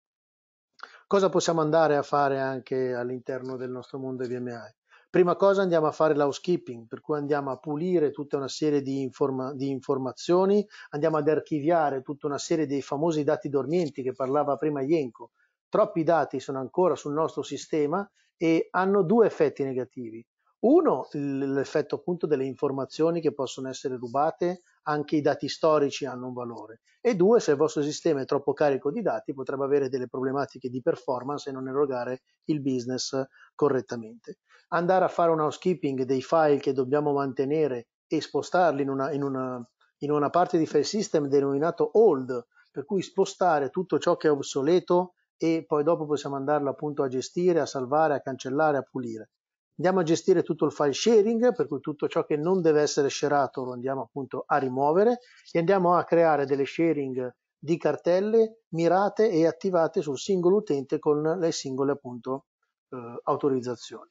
Cosa possiamo andare a fare anche all'interno del nostro mondo VMI? Prima cosa andiamo a fare l'housekeeping, per cui andiamo a pulire tutta una serie di, informa di, informazioni, andiamo ad archiviare tutta una serie dei famosi dati dormienti che parlava prima Ienco. Troppi dati sono ancora sul nostro sistema e hanno due effetti negativi. Uno, l'effetto appunto delle informazioni che possono essere rubate, anche i dati storici hanno un valore. E due, se il vostro sistema è troppo carico di dati, potrebbe avere delle problematiche di performance e non erogare il business correttamente andare a fare un housekeeping dei file che dobbiamo mantenere e spostarli in una, in una, in una parte di file system denominato old, per cui spostare tutto ciò che è obsoleto e poi dopo possiamo andarlo appunto a gestire, a salvare, a cancellare, a pulire. Andiamo a gestire tutto il file sharing, per cui tutto ciò che non deve essere sharato lo andiamo appunto a rimuovere e andiamo a creare delle sharing di cartelle mirate e attivate sul singolo utente con le singole appunto eh, autorizzazioni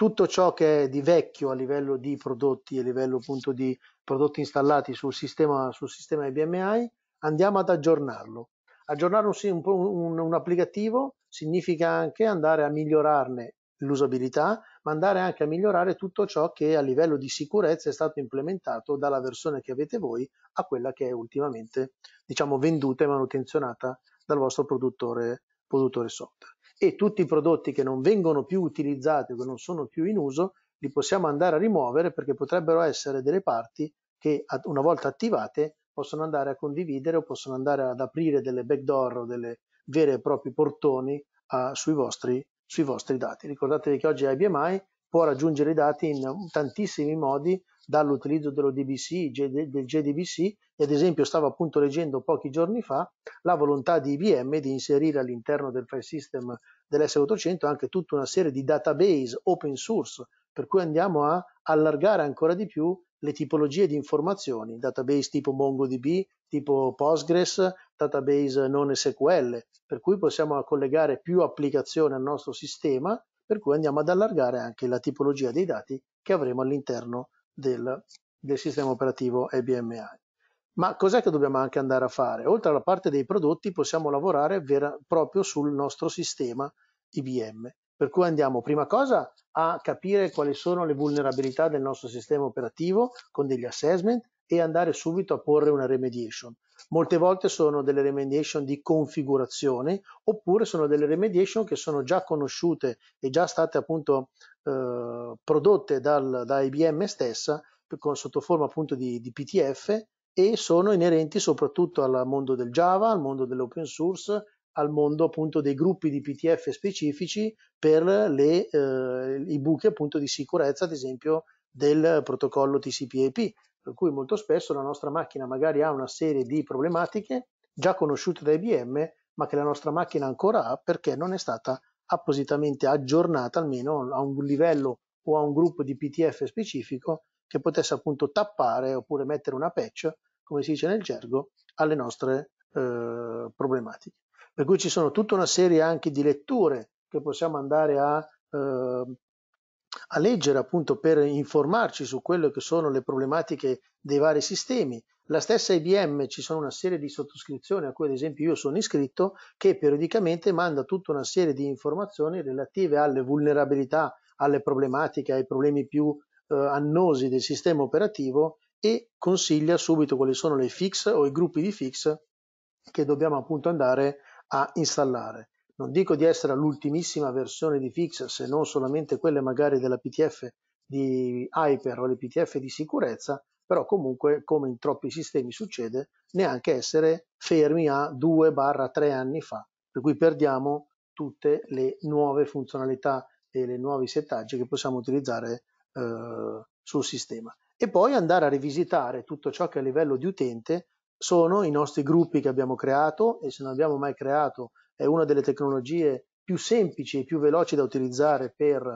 tutto ciò che è di vecchio a livello di prodotti, a livello appunto di prodotti installati sul sistema, sul sistema IBMI, andiamo ad aggiornarlo. Aggiornare un, un, un applicativo significa anche andare a migliorarne l'usabilità, ma andare anche a migliorare tutto ciò che a livello di sicurezza è stato implementato dalla versione che avete voi a quella che è ultimamente diciamo venduta e manutenzionata dal vostro produttore, produttore software e tutti i prodotti che non vengono più utilizzati o che non sono più in uso li possiamo andare a rimuovere perché potrebbero essere delle parti che una volta attivate possono andare a condividere o possono andare ad aprire delle backdoor o delle vere e proprie portoni a, sui, vostri, sui vostri dati. Ricordatevi che oggi IBMI può raggiungere i dati in tantissimi modi dall'utilizzo dello DBC, del JDBC e ad esempio stavo appunto leggendo pochi giorni fa la volontà di IBM di inserire all'interno del file system dell'S800 anche tutta una serie di database open source per cui andiamo a allargare ancora di più le tipologie di informazioni, database tipo MongoDB, tipo Postgres, database non SQL, per cui possiamo collegare più applicazioni al nostro sistema, per cui andiamo ad allargare anche la tipologia dei dati che avremo all'interno del, del sistema operativo IBM Ma cos'è che dobbiamo anche andare a fare? Oltre alla parte dei prodotti possiamo lavorare vera, proprio sul nostro sistema IBM. Per cui andiamo prima cosa a capire quali sono le vulnerabilità del nostro sistema operativo con degli assessment, e andare subito a porre una remediation. Molte volte sono delle remediation di configurazione oppure sono delle remediation che sono già conosciute e già state appunto eh, prodotte dal, da IBM stessa con, sotto forma appunto di, di PTF e sono inerenti soprattutto al mondo del Java, al mondo dell'open source, al mondo appunto dei gruppi di PTF specifici per le, eh, i buchi appunto di sicurezza, ad esempio del protocollo TCP/IP per cui molto spesso la nostra macchina magari ha una serie di problematiche già conosciute da IBM, ma che la nostra macchina ancora ha perché non è stata appositamente aggiornata almeno a un livello o a un gruppo di PTF specifico che potesse appunto tappare oppure mettere una patch, come si dice nel gergo, alle nostre eh, problematiche. Per cui ci sono tutta una serie anche di letture che possiamo andare a eh, a leggere appunto per informarci su quelle che sono le problematiche dei vari sistemi. La stessa IBM ci sono una serie di sottoscrizioni a cui ad esempio io sono iscritto che periodicamente manda tutta una serie di informazioni relative alle vulnerabilità, alle problematiche, ai problemi più eh, annosi del sistema operativo e consiglia subito quali sono le fix o i gruppi di fix che dobbiamo appunto andare a installare non dico di essere all'ultimissima versione di Fix, se non solamente quelle magari della PTF di Hyper o le PTF di sicurezza, però comunque, come in troppi sistemi succede, neanche essere fermi a 2-3 anni fa, per cui perdiamo tutte le nuove funzionalità e le nuovi settaggi che possiamo utilizzare eh, sul sistema. E poi andare a rivisitare tutto ciò che a livello di utente sono i nostri gruppi che abbiamo creato e se non abbiamo mai creato è una delle tecnologie più semplici e più veloci da utilizzare per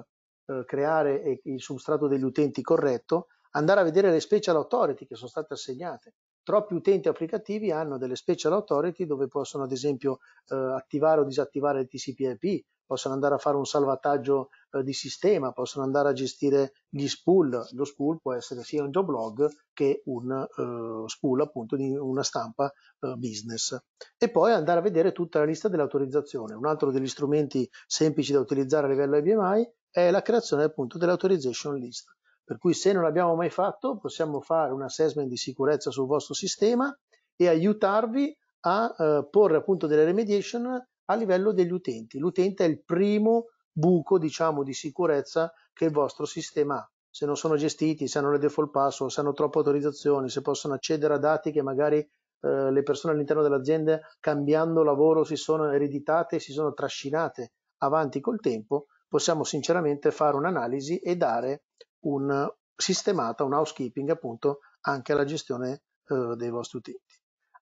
eh, creare il substrato degli utenti corretto, andare a vedere le special authority che sono state assegnate. Troppi utenti applicativi hanno delle special authority dove possono ad esempio eh, attivare o disattivare il TCP IP, possono andare a fare un salvataggio eh, di sistema, possono andare a gestire gli spool. Lo spool può essere sia un job log che un eh, spool appunto di una stampa eh, business. E poi andare a vedere tutta la lista dell'autorizzazione. Un altro degli strumenti semplici da utilizzare a livello IBMI è la creazione appunto dell'authorization list. Per cui se non l'abbiamo mai fatto possiamo fare un assessment di sicurezza sul vostro sistema e aiutarvi a eh, porre appunto delle remediation a livello degli utenti. L'utente è il primo buco, diciamo, di sicurezza che il vostro sistema ha. Se non sono gestiti, se hanno le default password, se hanno troppe autorizzazioni, se possono accedere a dati che magari eh, le persone all'interno dell'azienda cambiando lavoro si sono ereditate, si sono trascinate avanti col tempo, possiamo sinceramente fare un'analisi e dare un sistemata, un housekeeping appunto anche alla gestione eh, dei vostri utenti.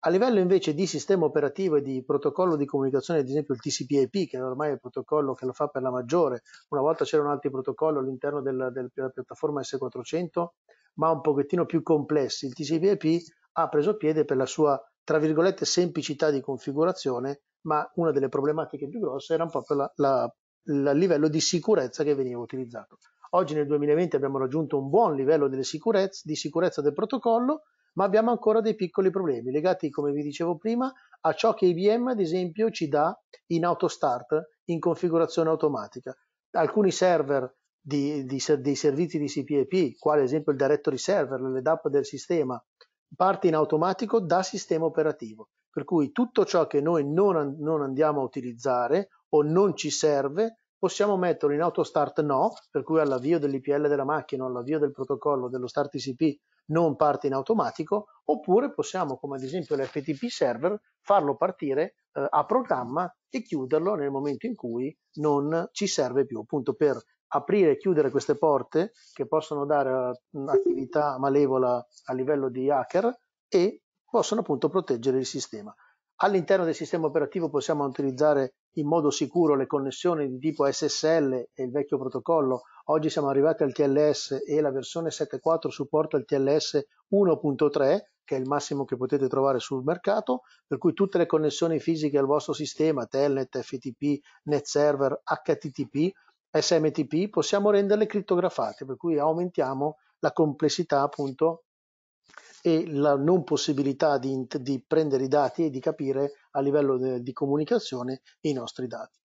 A livello invece di sistema operativo e di protocollo di comunicazione, ad esempio il TCP/IP, che ormai è il protocollo che lo fa per la maggiore, una volta c'erano altri protocolli all'interno della, della piattaforma S400, ma un pochettino più complessi. Il TCP/IP ha preso piede per la sua, tra virgolette, semplicità di configurazione, ma una delle problematiche più grosse era proprio il livello di sicurezza che veniva utilizzato. Oggi nel 2020 abbiamo raggiunto un buon livello sicurezza, di sicurezza del protocollo, ma abbiamo ancora dei piccoli problemi legati, come vi dicevo prima, a ciò che IBM ad esempio ci dà in autostart, in configurazione automatica. Alcuni server di, di, dei servizi di CPAP, quale ad esempio il directory server, le DAP del sistema, parte in automatico da sistema operativo. Per cui tutto ciò che noi non, non andiamo a utilizzare o non ci serve, possiamo metterlo in autostart no, per cui all'avvio dell'IPL della macchina, all'avvio del protocollo, dello start TCP non parte in automatico, oppure possiamo, come ad esempio l'FTP server, farlo partire eh, a programma e chiuderlo nel momento in cui non ci serve più, appunto per aprire e chiudere queste porte che possono dare eh, attività malevola a livello di hacker e possono appunto proteggere il sistema. All'interno del sistema operativo possiamo utilizzare in modo sicuro le connessioni di tipo SSL e il vecchio protocollo. Oggi siamo arrivati al TLS e la versione 7.4 supporta il TLS 1.3, che è il massimo che potete trovare sul mercato, per cui tutte le connessioni fisiche al vostro sistema, Telnet, FTP, NetServer, HTTP, SMTP, possiamo renderle crittografate, per cui aumentiamo la complessità appunto e la non possibilità di, di, prendere i dati e di capire a livello de, di comunicazione i nostri dati.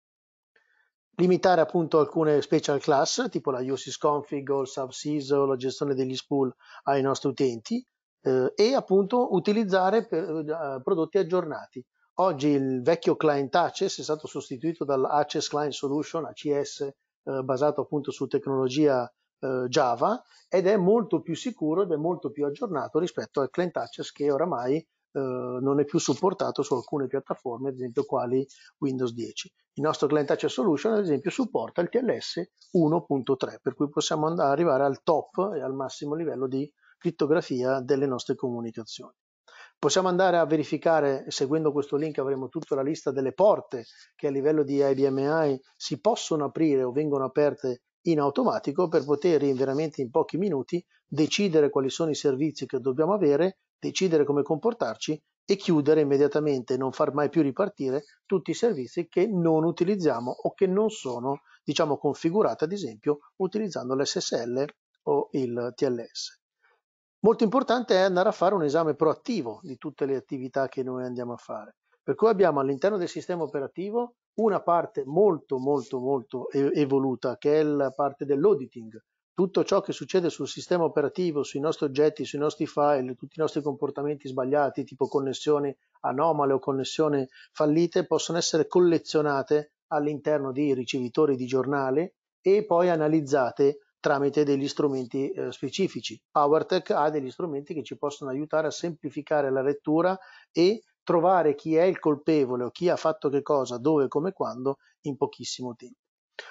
Limitare appunto alcune special class, tipo la USIS config o il subsys o la gestione degli spool ai nostri utenti eh, e appunto utilizzare per, eh, prodotti aggiornati. Oggi il vecchio client Access è stato sostituito dall'Access Client Solution, ACS, eh, basato appunto su tecnologia eh, Java ed è molto più sicuro ed è molto più aggiornato rispetto al client access che oramai eh, non è più supportato su alcune piattaforme, ad esempio quali Windows 10. Il nostro client access solution, ad esempio, supporta il TLS 1.3, per cui possiamo andare, arrivare al top e al massimo livello di crittografia delle nostre comunicazioni. Possiamo andare a verificare, seguendo questo link avremo tutta la lista delle porte che a livello di IBMI si possono aprire o vengono aperte in automatico per poter in veramente in pochi minuti decidere quali sono i servizi che dobbiamo avere, decidere come comportarci e chiudere immediatamente, non far mai più ripartire tutti i servizi che non utilizziamo o che non sono, diciamo, configurati, ad esempio, utilizzando l'SSL o il TLS. Molto importante è andare a fare un esame proattivo di tutte le attività che noi andiamo a fare. Per cui abbiamo all'interno del sistema operativo una parte molto molto molto evoluta che è la parte dell'auditing, tutto ciò che succede sul sistema operativo, sui nostri oggetti, sui nostri file, tutti i nostri comportamenti sbagliati, tipo connessioni anomale o connessioni fallite, possono essere collezionate all'interno di ricevitori di giornale e poi analizzate tramite degli strumenti eh, specifici. PowerTech ha degli strumenti che ci possono aiutare a semplificare la lettura e trovare chi è il colpevole o chi ha fatto che cosa, dove, come, quando in pochissimo tempo.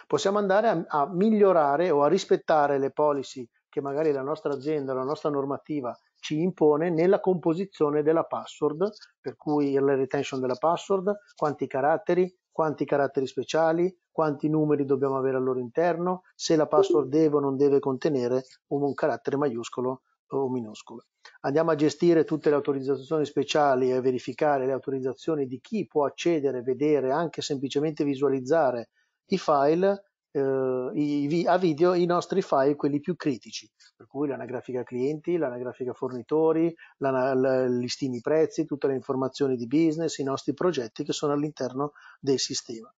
Possiamo andare a, a migliorare o a rispettare le policy che magari la nostra azienda, la nostra normativa ci impone nella composizione della password, per cui la retention della password, quanti caratteri, quanti caratteri speciali, quanti numeri dobbiamo avere al loro interno, se la password deve o non deve contenere un, un carattere maiuscolo o minuscole. Andiamo a gestire tutte le autorizzazioni speciali e a verificare le autorizzazioni di chi può accedere, vedere, anche semplicemente visualizzare i file eh, i, a video, i nostri file, quelli più critici, per cui l'anagrafica clienti, l'anagrafica fornitori, l'ana, listini prezzi, tutte le informazioni di business, i nostri progetti che sono all'interno del sistema.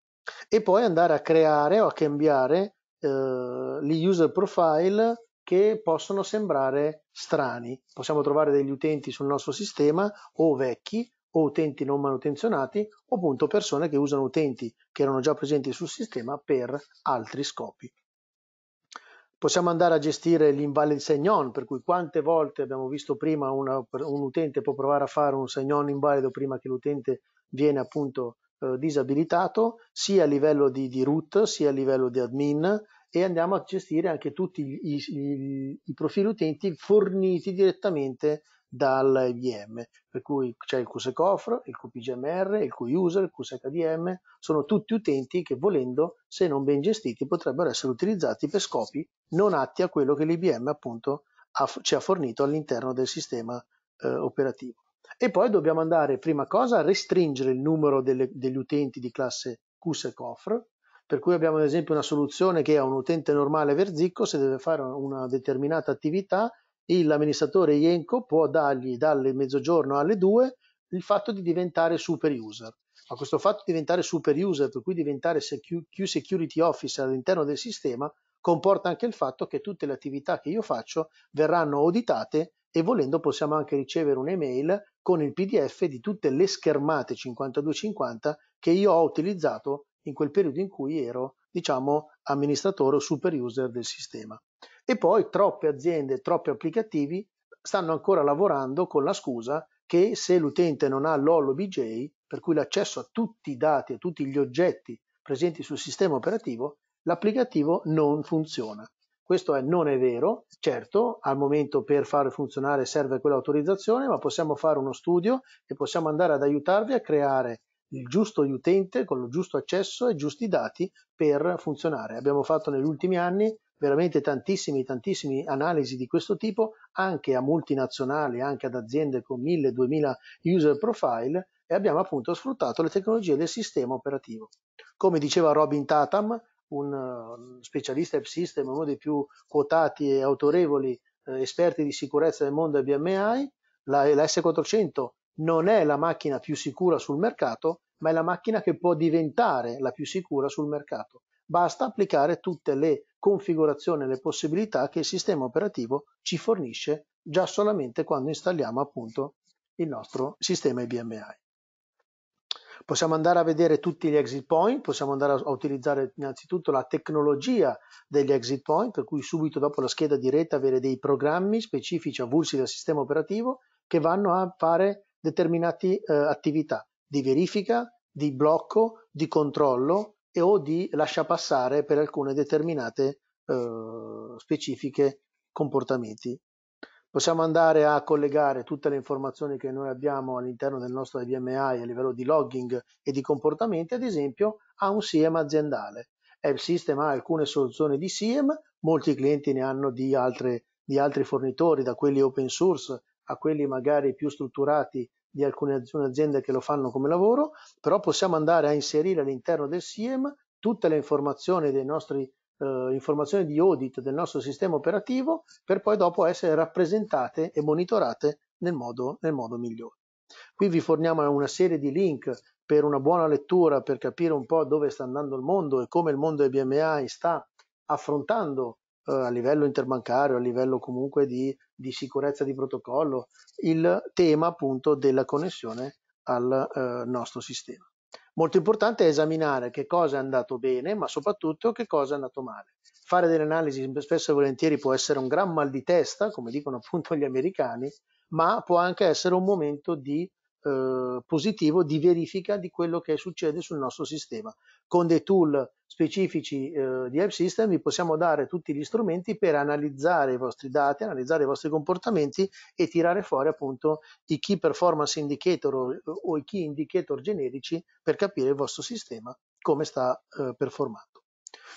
E poi andare a creare o a cambiare eh, gli user profile che possono sembrare strani. Possiamo trovare degli utenti sul nostro sistema o vecchi o utenti non manutenzionati o appunto persone che usano utenti che erano già presenti sul sistema per altri scopi. Possiamo andare a gestire l'invalid sign-on, per cui quante volte abbiamo visto prima una, un utente può provare a fare un sign-on invalido prima che l'utente viene appunto eh, disabilitato, sia a livello di, di root, sia a livello di admin, e andiamo a gestire anche tutti i, i, i profili utenti forniti direttamente dal IVM, per cui c'è il QSCOFR, il QPGMR, il QUSER, il QSHDM, sono tutti utenti che volendo, se non ben gestiti, potrebbero essere utilizzati per scopi non atti a quello che l'IBM appunto ha, ci ha fornito all'interno del sistema eh, operativo. E poi dobbiamo andare, prima cosa, a restringere il numero delle, degli utenti di classe QSCOFR, per cui abbiamo ad esempio una soluzione che a un utente normale verzicco, se deve fare una determinata attività, l'amministratore IENCO può dargli dalle mezzogiorno alle 2 il fatto di diventare super user. Ma questo fatto di diventare super user, per cui diventare Q security officer all'interno del sistema, comporta anche il fatto che tutte le attività che io faccio verranno auditate e volendo possiamo anche ricevere un'email con il PDF di tutte le schermate 5250 che io ho utilizzato in quel periodo in cui ero, diciamo, amministratore o super user del sistema. E poi troppe aziende, troppi applicativi stanno ancora lavorando con la scusa che se l'utente non ha l'OLOBJ, per cui l'accesso a tutti i dati, a tutti gli oggetti presenti sul sistema operativo, l'applicativo non funziona. Questo è, non è vero, certo, al momento per far funzionare serve quell'autorizzazione, ma possiamo fare uno studio e possiamo andare ad aiutarvi a creare il giusto utente con il giusto accesso e giusti dati per funzionare. Abbiamo fatto negli ultimi anni veramente tantissimi, tantissimi analisi di questo tipo anche a multinazionali, anche ad aziende con 1000-2000 user profile e abbiamo appunto sfruttato le tecnologie del sistema operativo. Come diceva Robin Tatam, un eh, specialista app system, uno dei più quotati e autorevoli eh, esperti di sicurezza del mondo e BMI, la, la S400 non è la macchina più sicura sul mercato, ma è la macchina che può diventare la più sicura sul mercato. Basta applicare tutte le configurazioni e le possibilità che il sistema operativo ci fornisce già solamente quando installiamo appunto il nostro sistema IBMI. Possiamo andare a vedere tutti gli exit point, possiamo andare a utilizzare innanzitutto la tecnologia degli exit point, per cui subito dopo la scheda di rete avere dei programmi specifici avulsi dal sistema operativo che vanno a fare determinate eh, attività di verifica, di blocco, di controllo e o di lasciapassare per alcune determinate eh, specifiche comportamenti. Possiamo andare a collegare tutte le informazioni che noi abbiamo all'interno del nostro IBMI a livello di logging e di comportamenti, ad esempio, a un SIEM aziendale. Il sistema ha alcune soluzioni di SIEM, molti clienti ne hanno di, altre, di altri fornitori, da quelli open source a quelli magari più strutturati di alcune aziende che lo fanno come lavoro, però possiamo andare a inserire all'interno del SIEM tutte le informazioni dei nostri eh, informazioni di audit del nostro sistema operativo per poi dopo essere rappresentate e monitorate nel modo, nel modo migliore. Qui vi forniamo una serie di link per una buona lettura, per capire un po' dove sta andando il mondo e come il mondo dei BMI sta affrontando eh, a livello interbancario, a livello comunque di di sicurezza di protocollo, il tema appunto della connessione al eh, nostro sistema. Molto importante è esaminare che cosa è andato bene, ma soprattutto che cosa è andato male. Fare delle analisi spesso e volentieri può essere un gran mal di testa, come dicono appunto gli americani, ma può anche essere un momento di eh, positivo di verifica di quello che succede sul nostro sistema. Con dei tool specifici eh, di App System vi possiamo dare tutti gli strumenti per analizzare i vostri dati, analizzare i vostri comportamenti e tirare fuori appunto i key performance indicator o, o i key indicator generici per capire il vostro sistema come sta eh, performando.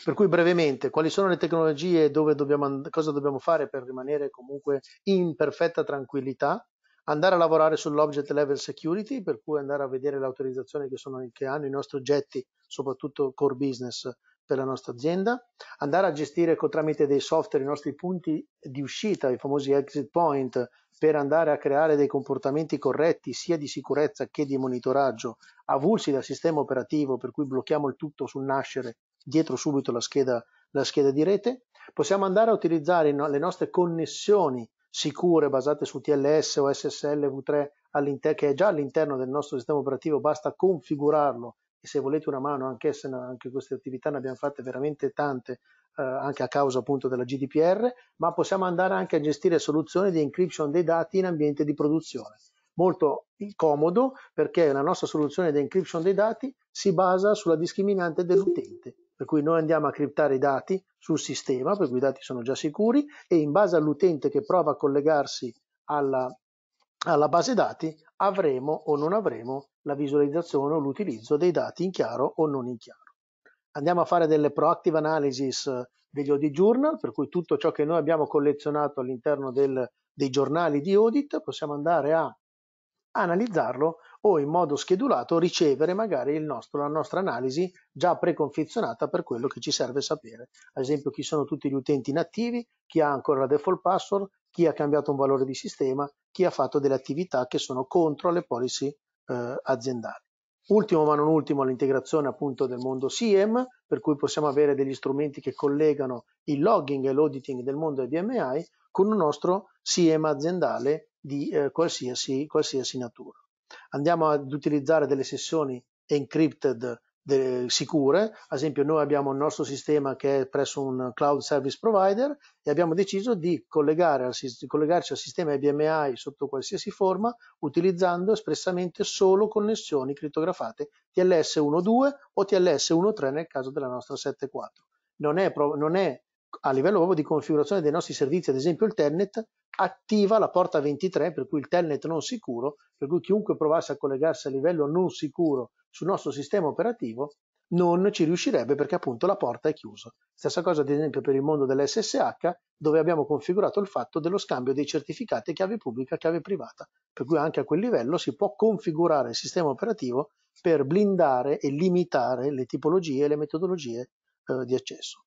Per cui brevemente, quali sono le tecnologie dove dobbiamo e cosa dobbiamo fare per rimanere comunque in perfetta tranquillità? andare a lavorare sull'object level security, per cui andare a vedere le autorizzazioni che, sono, che hanno i nostri oggetti, soprattutto core business per la nostra azienda, andare a gestire tramite dei software i nostri punti di uscita, i famosi exit point, per andare a creare dei comportamenti corretti sia di sicurezza che di monitoraggio, avulsi dal sistema operativo, per cui blocchiamo il tutto sul nascere, dietro subito la scheda, la scheda di rete. Possiamo andare a utilizzare le nostre connessioni sicure basate su TLS o SSL V3 che è già all'interno del nostro sistema operativo, basta configurarlo e se volete una mano anche, se, anche queste attività ne abbiamo fatte veramente tante eh, anche a causa appunto della GDPR, ma possiamo andare anche a gestire soluzioni di encryption dei dati in ambiente di produzione. Molto comodo perché la nostra soluzione di encryption dei dati si basa sulla discriminante dell'utente per cui noi andiamo a criptare i dati sul sistema, per cui i dati sono già sicuri e in base all'utente che prova a collegarsi alla, alla base dati avremo o non avremo la visualizzazione o l'utilizzo dei dati in chiaro o non in chiaro. Andiamo a fare delle proactive analysis degli audit journal, per cui tutto ciò che noi abbiamo collezionato all'interno dei giornali di audit possiamo andare a analizzarlo o in modo schedulato ricevere magari nostro, la nostra analisi già preconfezionata per quello che ci serve sapere. Ad esempio chi sono tutti gli utenti inattivi, chi ha ancora la default password, chi ha cambiato un valore di sistema, chi ha fatto delle attività che sono contro le policy eh, aziendali. Ultimo ma non ultimo l'integrazione appunto del mondo SIEM, per cui possiamo avere degli strumenti che collegano il logging e l'auditing del mondo EDMI con un nostro SIEM aziendale di eh, qualsiasi, qualsiasi, natura. Andiamo ad utilizzare delle sessioni encrypted de, sicure, ad esempio noi abbiamo il nostro sistema che è presso un cloud service provider e abbiamo deciso di, al, di collegarci al sistema EBMI sotto qualsiasi forma utilizzando espressamente solo connessioni crittografate TLS 1.2 o TLS 1.3 nel caso della nostra 7.4. Non è, non è a livello proprio di configurazione dei nostri servizi, ad esempio il telnet, attiva la porta 23, per cui il telnet non sicuro, per cui chiunque provasse a collegarsi a livello non sicuro sul nostro sistema operativo non ci riuscirebbe perché appunto la porta è chiusa. Stessa cosa ad esempio per il mondo dell'SSH dove abbiamo configurato il fatto dello scambio dei certificati chiave pubblica e chiave privata, per cui anche a quel livello si può configurare il sistema operativo per blindare e limitare le tipologie e le metodologie eh, di accesso.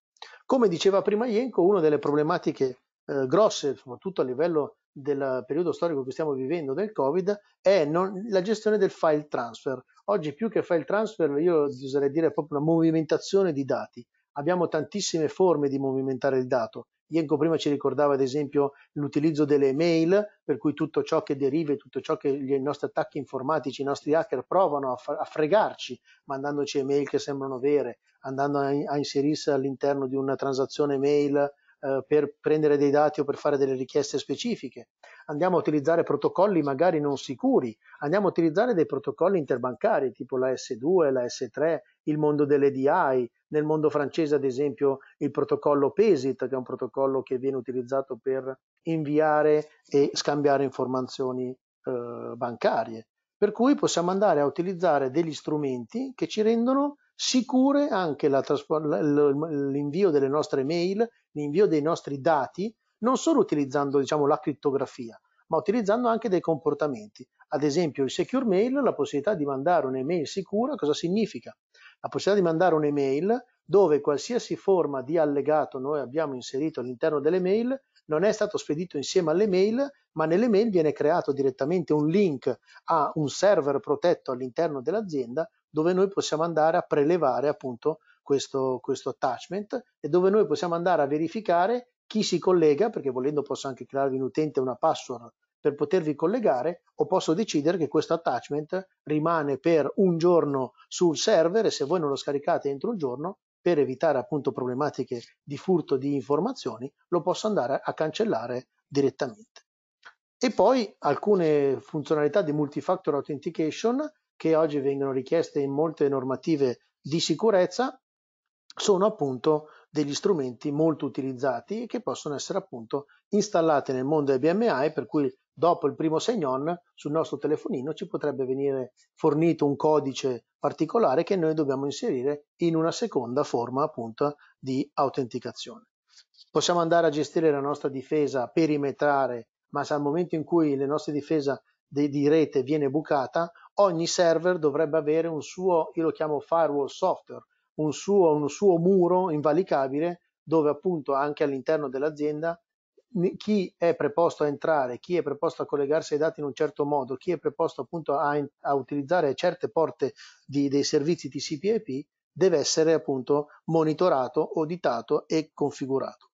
Come diceva prima Ienco, una delle problematiche eh, grosse, soprattutto a livello del periodo storico che stiamo vivendo del Covid, è non, la gestione del file transfer. Oggi più che file transfer io oserei dire proprio una movimentazione di dati. Abbiamo tantissime forme di movimentare il dato, Ienco prima ci ricordava ad esempio l'utilizzo delle mail, per cui tutto ciò che deriva, tutto ciò che i nostri attacchi informatici, i nostri hacker provano a, a fregarci, mandandoci email che sembrano vere, andando a, a inserirsi all'interno di una transazione mail eh, per prendere dei dati o per fare delle richieste specifiche andiamo a utilizzare protocolli magari non sicuri, andiamo a utilizzare dei protocolli interbancari tipo la S2, la S3, il mondo delle DI, nel mondo francese ad esempio il protocollo PESIT che è un protocollo che viene utilizzato per inviare e scambiare informazioni eh, bancarie. Per cui possiamo andare a utilizzare degli strumenti che ci rendono sicure anche l'invio delle nostre mail, l'invio dei nostri dati non solo utilizzando diciamo, la crittografia, ma utilizzando anche dei comportamenti. Ad esempio il secure mail, la possibilità di mandare un'email sicura, cosa significa? La possibilità di mandare un'email dove qualsiasi forma di allegato noi abbiamo inserito all'interno delle mail non è stato spedito insieme alle mail, ma nelle mail viene creato direttamente un link a un server protetto all'interno dell'azienda dove noi possiamo andare a prelevare appunto questo, questo attachment e dove noi possiamo andare a verificare chi si collega, perché volendo posso anche crearvi un utente e una password per potervi collegare o posso decidere che questo attachment rimane per un giorno sul server e se voi non lo scaricate entro un giorno per evitare appunto problematiche di furto di informazioni lo posso andare a cancellare direttamente. E poi alcune funzionalità di multifactor authentication che oggi vengono richieste in molte normative di sicurezza sono appunto degli strumenti molto utilizzati e che possono essere appunto installati nel mondo EBMI per cui dopo il primo sign sul nostro telefonino ci potrebbe venire fornito un codice particolare che noi dobbiamo inserire in una seconda forma appunto di autenticazione. Possiamo andare a gestire la nostra difesa perimetrare, ma al momento in cui la nostra difesa di, di rete viene bucata, ogni server dovrebbe avere un suo, io lo chiamo firewall software, un suo, un suo muro invalicabile dove appunto anche all'interno dell'azienda chi è preposto a entrare, chi è preposto a collegarsi ai dati in un certo modo, chi è preposto appunto a, a utilizzare certe porte di, dei servizi TCP/IP deve essere appunto monitorato, auditato e configurato.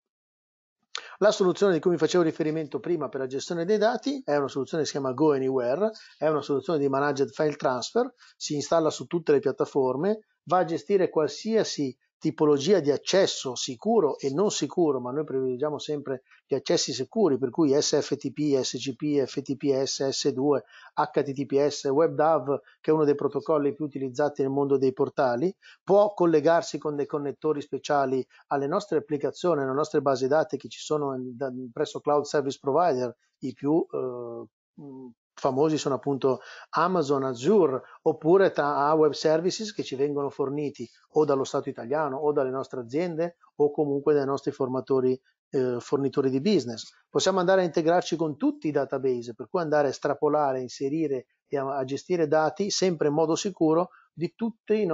La soluzione di cui vi facevo riferimento prima per la gestione dei dati è una soluzione che si chiama Go Anywhere, è una soluzione di managed file transfer, si installa su tutte le piattaforme, va a gestire qualsiasi tipologia di accesso sicuro e non sicuro, ma noi privilegiamo sempre gli accessi sicuri, per cui SFTP, SGP, FTPS, S2, HTTPS, WebDAV, che è uno dei protocolli più utilizzati nel mondo dei portali, può collegarsi con dei connettori speciali alle nostre applicazioni, alle nostre base dati che ci sono presso cloud service provider, i più eh, famosi sono appunto Amazon, Azure oppure tra web services che ci vengono forniti o dallo Stato italiano o dalle nostre aziende o comunque dai nostri formatori, eh, fornitori di business. Possiamo andare a integrarci con tutti i database, per cui andare a estrapolare, inserire e a, a gestire dati sempre in modo sicuro di tutte le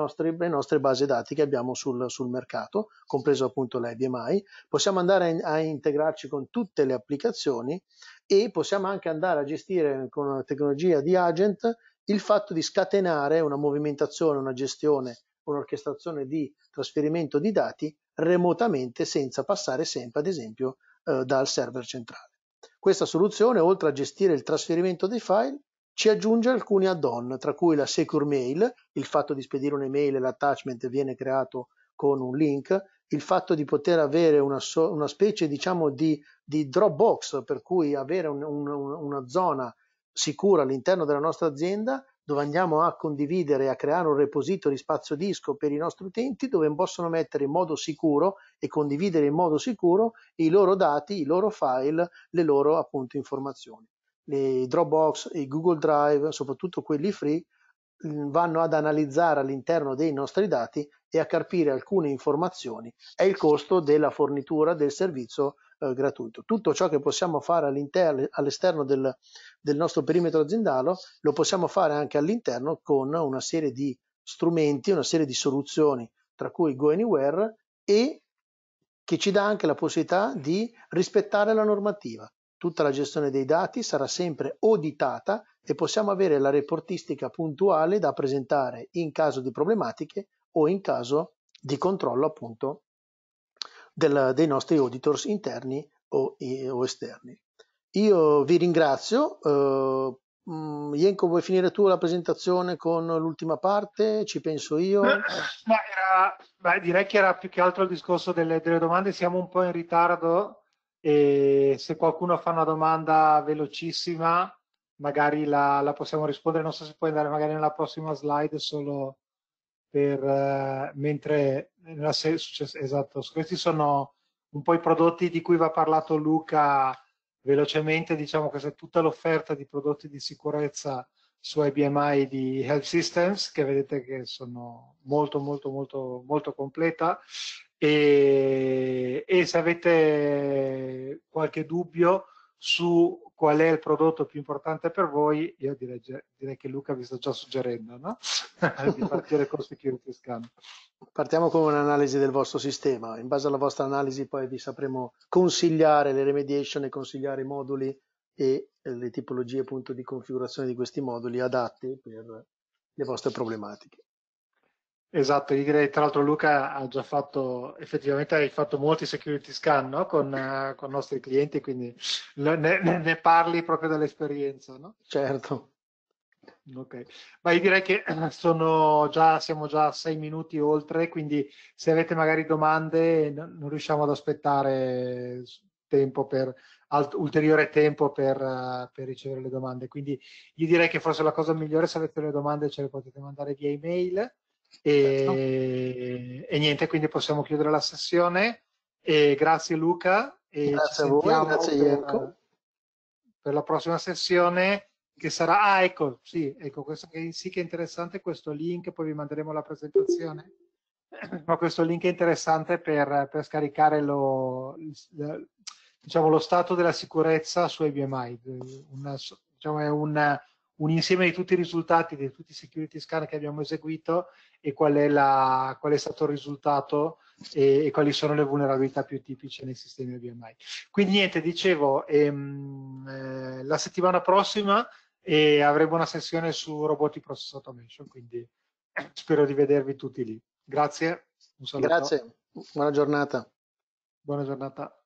nostre basi dati che abbiamo sul, sul mercato, compreso appunto l'EBMI. Possiamo andare a, a integrarci con tutte le applicazioni e possiamo anche andare a gestire con la tecnologia di agent il fatto di scatenare una movimentazione, una gestione, un'orchestrazione di trasferimento di dati remotamente senza passare sempre ad esempio eh, dal server centrale. Questa soluzione oltre a gestire il trasferimento dei file ci aggiunge alcuni add-on tra cui la secure mail, il fatto di spedire un'email e l'attachment viene creato con un link, il fatto di poter avere una, so una specie diciamo di di Dropbox, per cui avere un, un, una zona sicura all'interno della nostra azienda dove andiamo a condividere, a creare un repository spazio disco per i nostri utenti dove possono mettere in modo sicuro e condividere in modo sicuro i loro dati, i loro file, le loro appunto informazioni. I Dropbox, i Google Drive, soprattutto quelli free, mm, vanno ad analizzare all'interno dei nostri dati e a carpire alcune informazioni. È il costo della fornitura del servizio eh, gratuito. Tutto ciò che possiamo fare all'interno, all'esterno del, del nostro perimetro aziendale lo possiamo fare anche all'interno con una serie di strumenti, una serie di soluzioni, tra cui Go Anywhere e che ci dà anche la possibilità di rispettare la normativa. Tutta la gestione dei dati sarà sempre auditata e possiamo avere la reportistica puntuale da presentare in caso di problematiche o in caso di controllo appunto del, dei nostri auditors interni o, o, esterni. Io vi ringrazio. Uh, Ienco, vuoi finire tu la presentazione con l'ultima parte? Ci penso io. Ma era, beh, direi che era più che altro il discorso delle, delle domande. Siamo un po' in ritardo e se qualcuno fa una domanda velocissima magari la, la, possiamo rispondere, non so se puoi andare magari nella prossima slide solo per, eh, mentre nella esatto, questi sono un po' i prodotti di cui va parlato Luca velocemente, diciamo che c'è tutta l'offerta di prodotti di sicurezza su IBMI di Health Systems, che vedete che sono molto, molto, molto, molto completa. E, e se avete qualche dubbio su qual è il prodotto più importante per voi, io direi, direi che Luca vi sta già suggerendo no? di partire con Security Scan. Partiamo con un'analisi del vostro sistema, in base alla vostra analisi poi vi sapremo consigliare le remediation e consigliare i moduli e eh, le tipologie appunto di configurazione di questi moduli adatti per le vostre problematiche. Esatto, io direi, tra l'altro Luca ha già fatto, effettivamente hai fatto molti security scan no? con, uh, i nostri clienti, quindi ne, ne, ne parli proprio dall'esperienza, no? Certo. Ok, ma io direi che già, siamo già sei minuti oltre, quindi se avete magari domande non riusciamo ad aspettare tempo per, alt- ulteriore tempo per, uh, per, ricevere le domande, quindi io direi che forse la cosa migliore se avete le domande ce le potete mandare via email Certo. E, certo. e niente, quindi possiamo chiudere la sessione. E grazie Luca. E grazie a voi, grazie Ierco. Per, la prossima sessione che sarà, ah ecco, sì, ecco, questo che, sì che è interessante questo link, poi vi manderemo la presentazione, ma questo link è interessante per, per scaricare lo, diciamo, lo stato della sicurezza su IBMI. una, diciamo, è un un insieme di tutti i risultati di tutti i security scan che abbiamo eseguito e qual è, la, qual è stato il risultato e, e, quali sono le vulnerabilità più tipiche nei sistemi BMI. Quindi niente, dicevo, ehm, eh, la settimana prossima eh, avremo una sessione su Robotic Process Automation, quindi spero di vedervi tutti lì. Grazie, un saluto. Grazie, buona giornata. Buona giornata.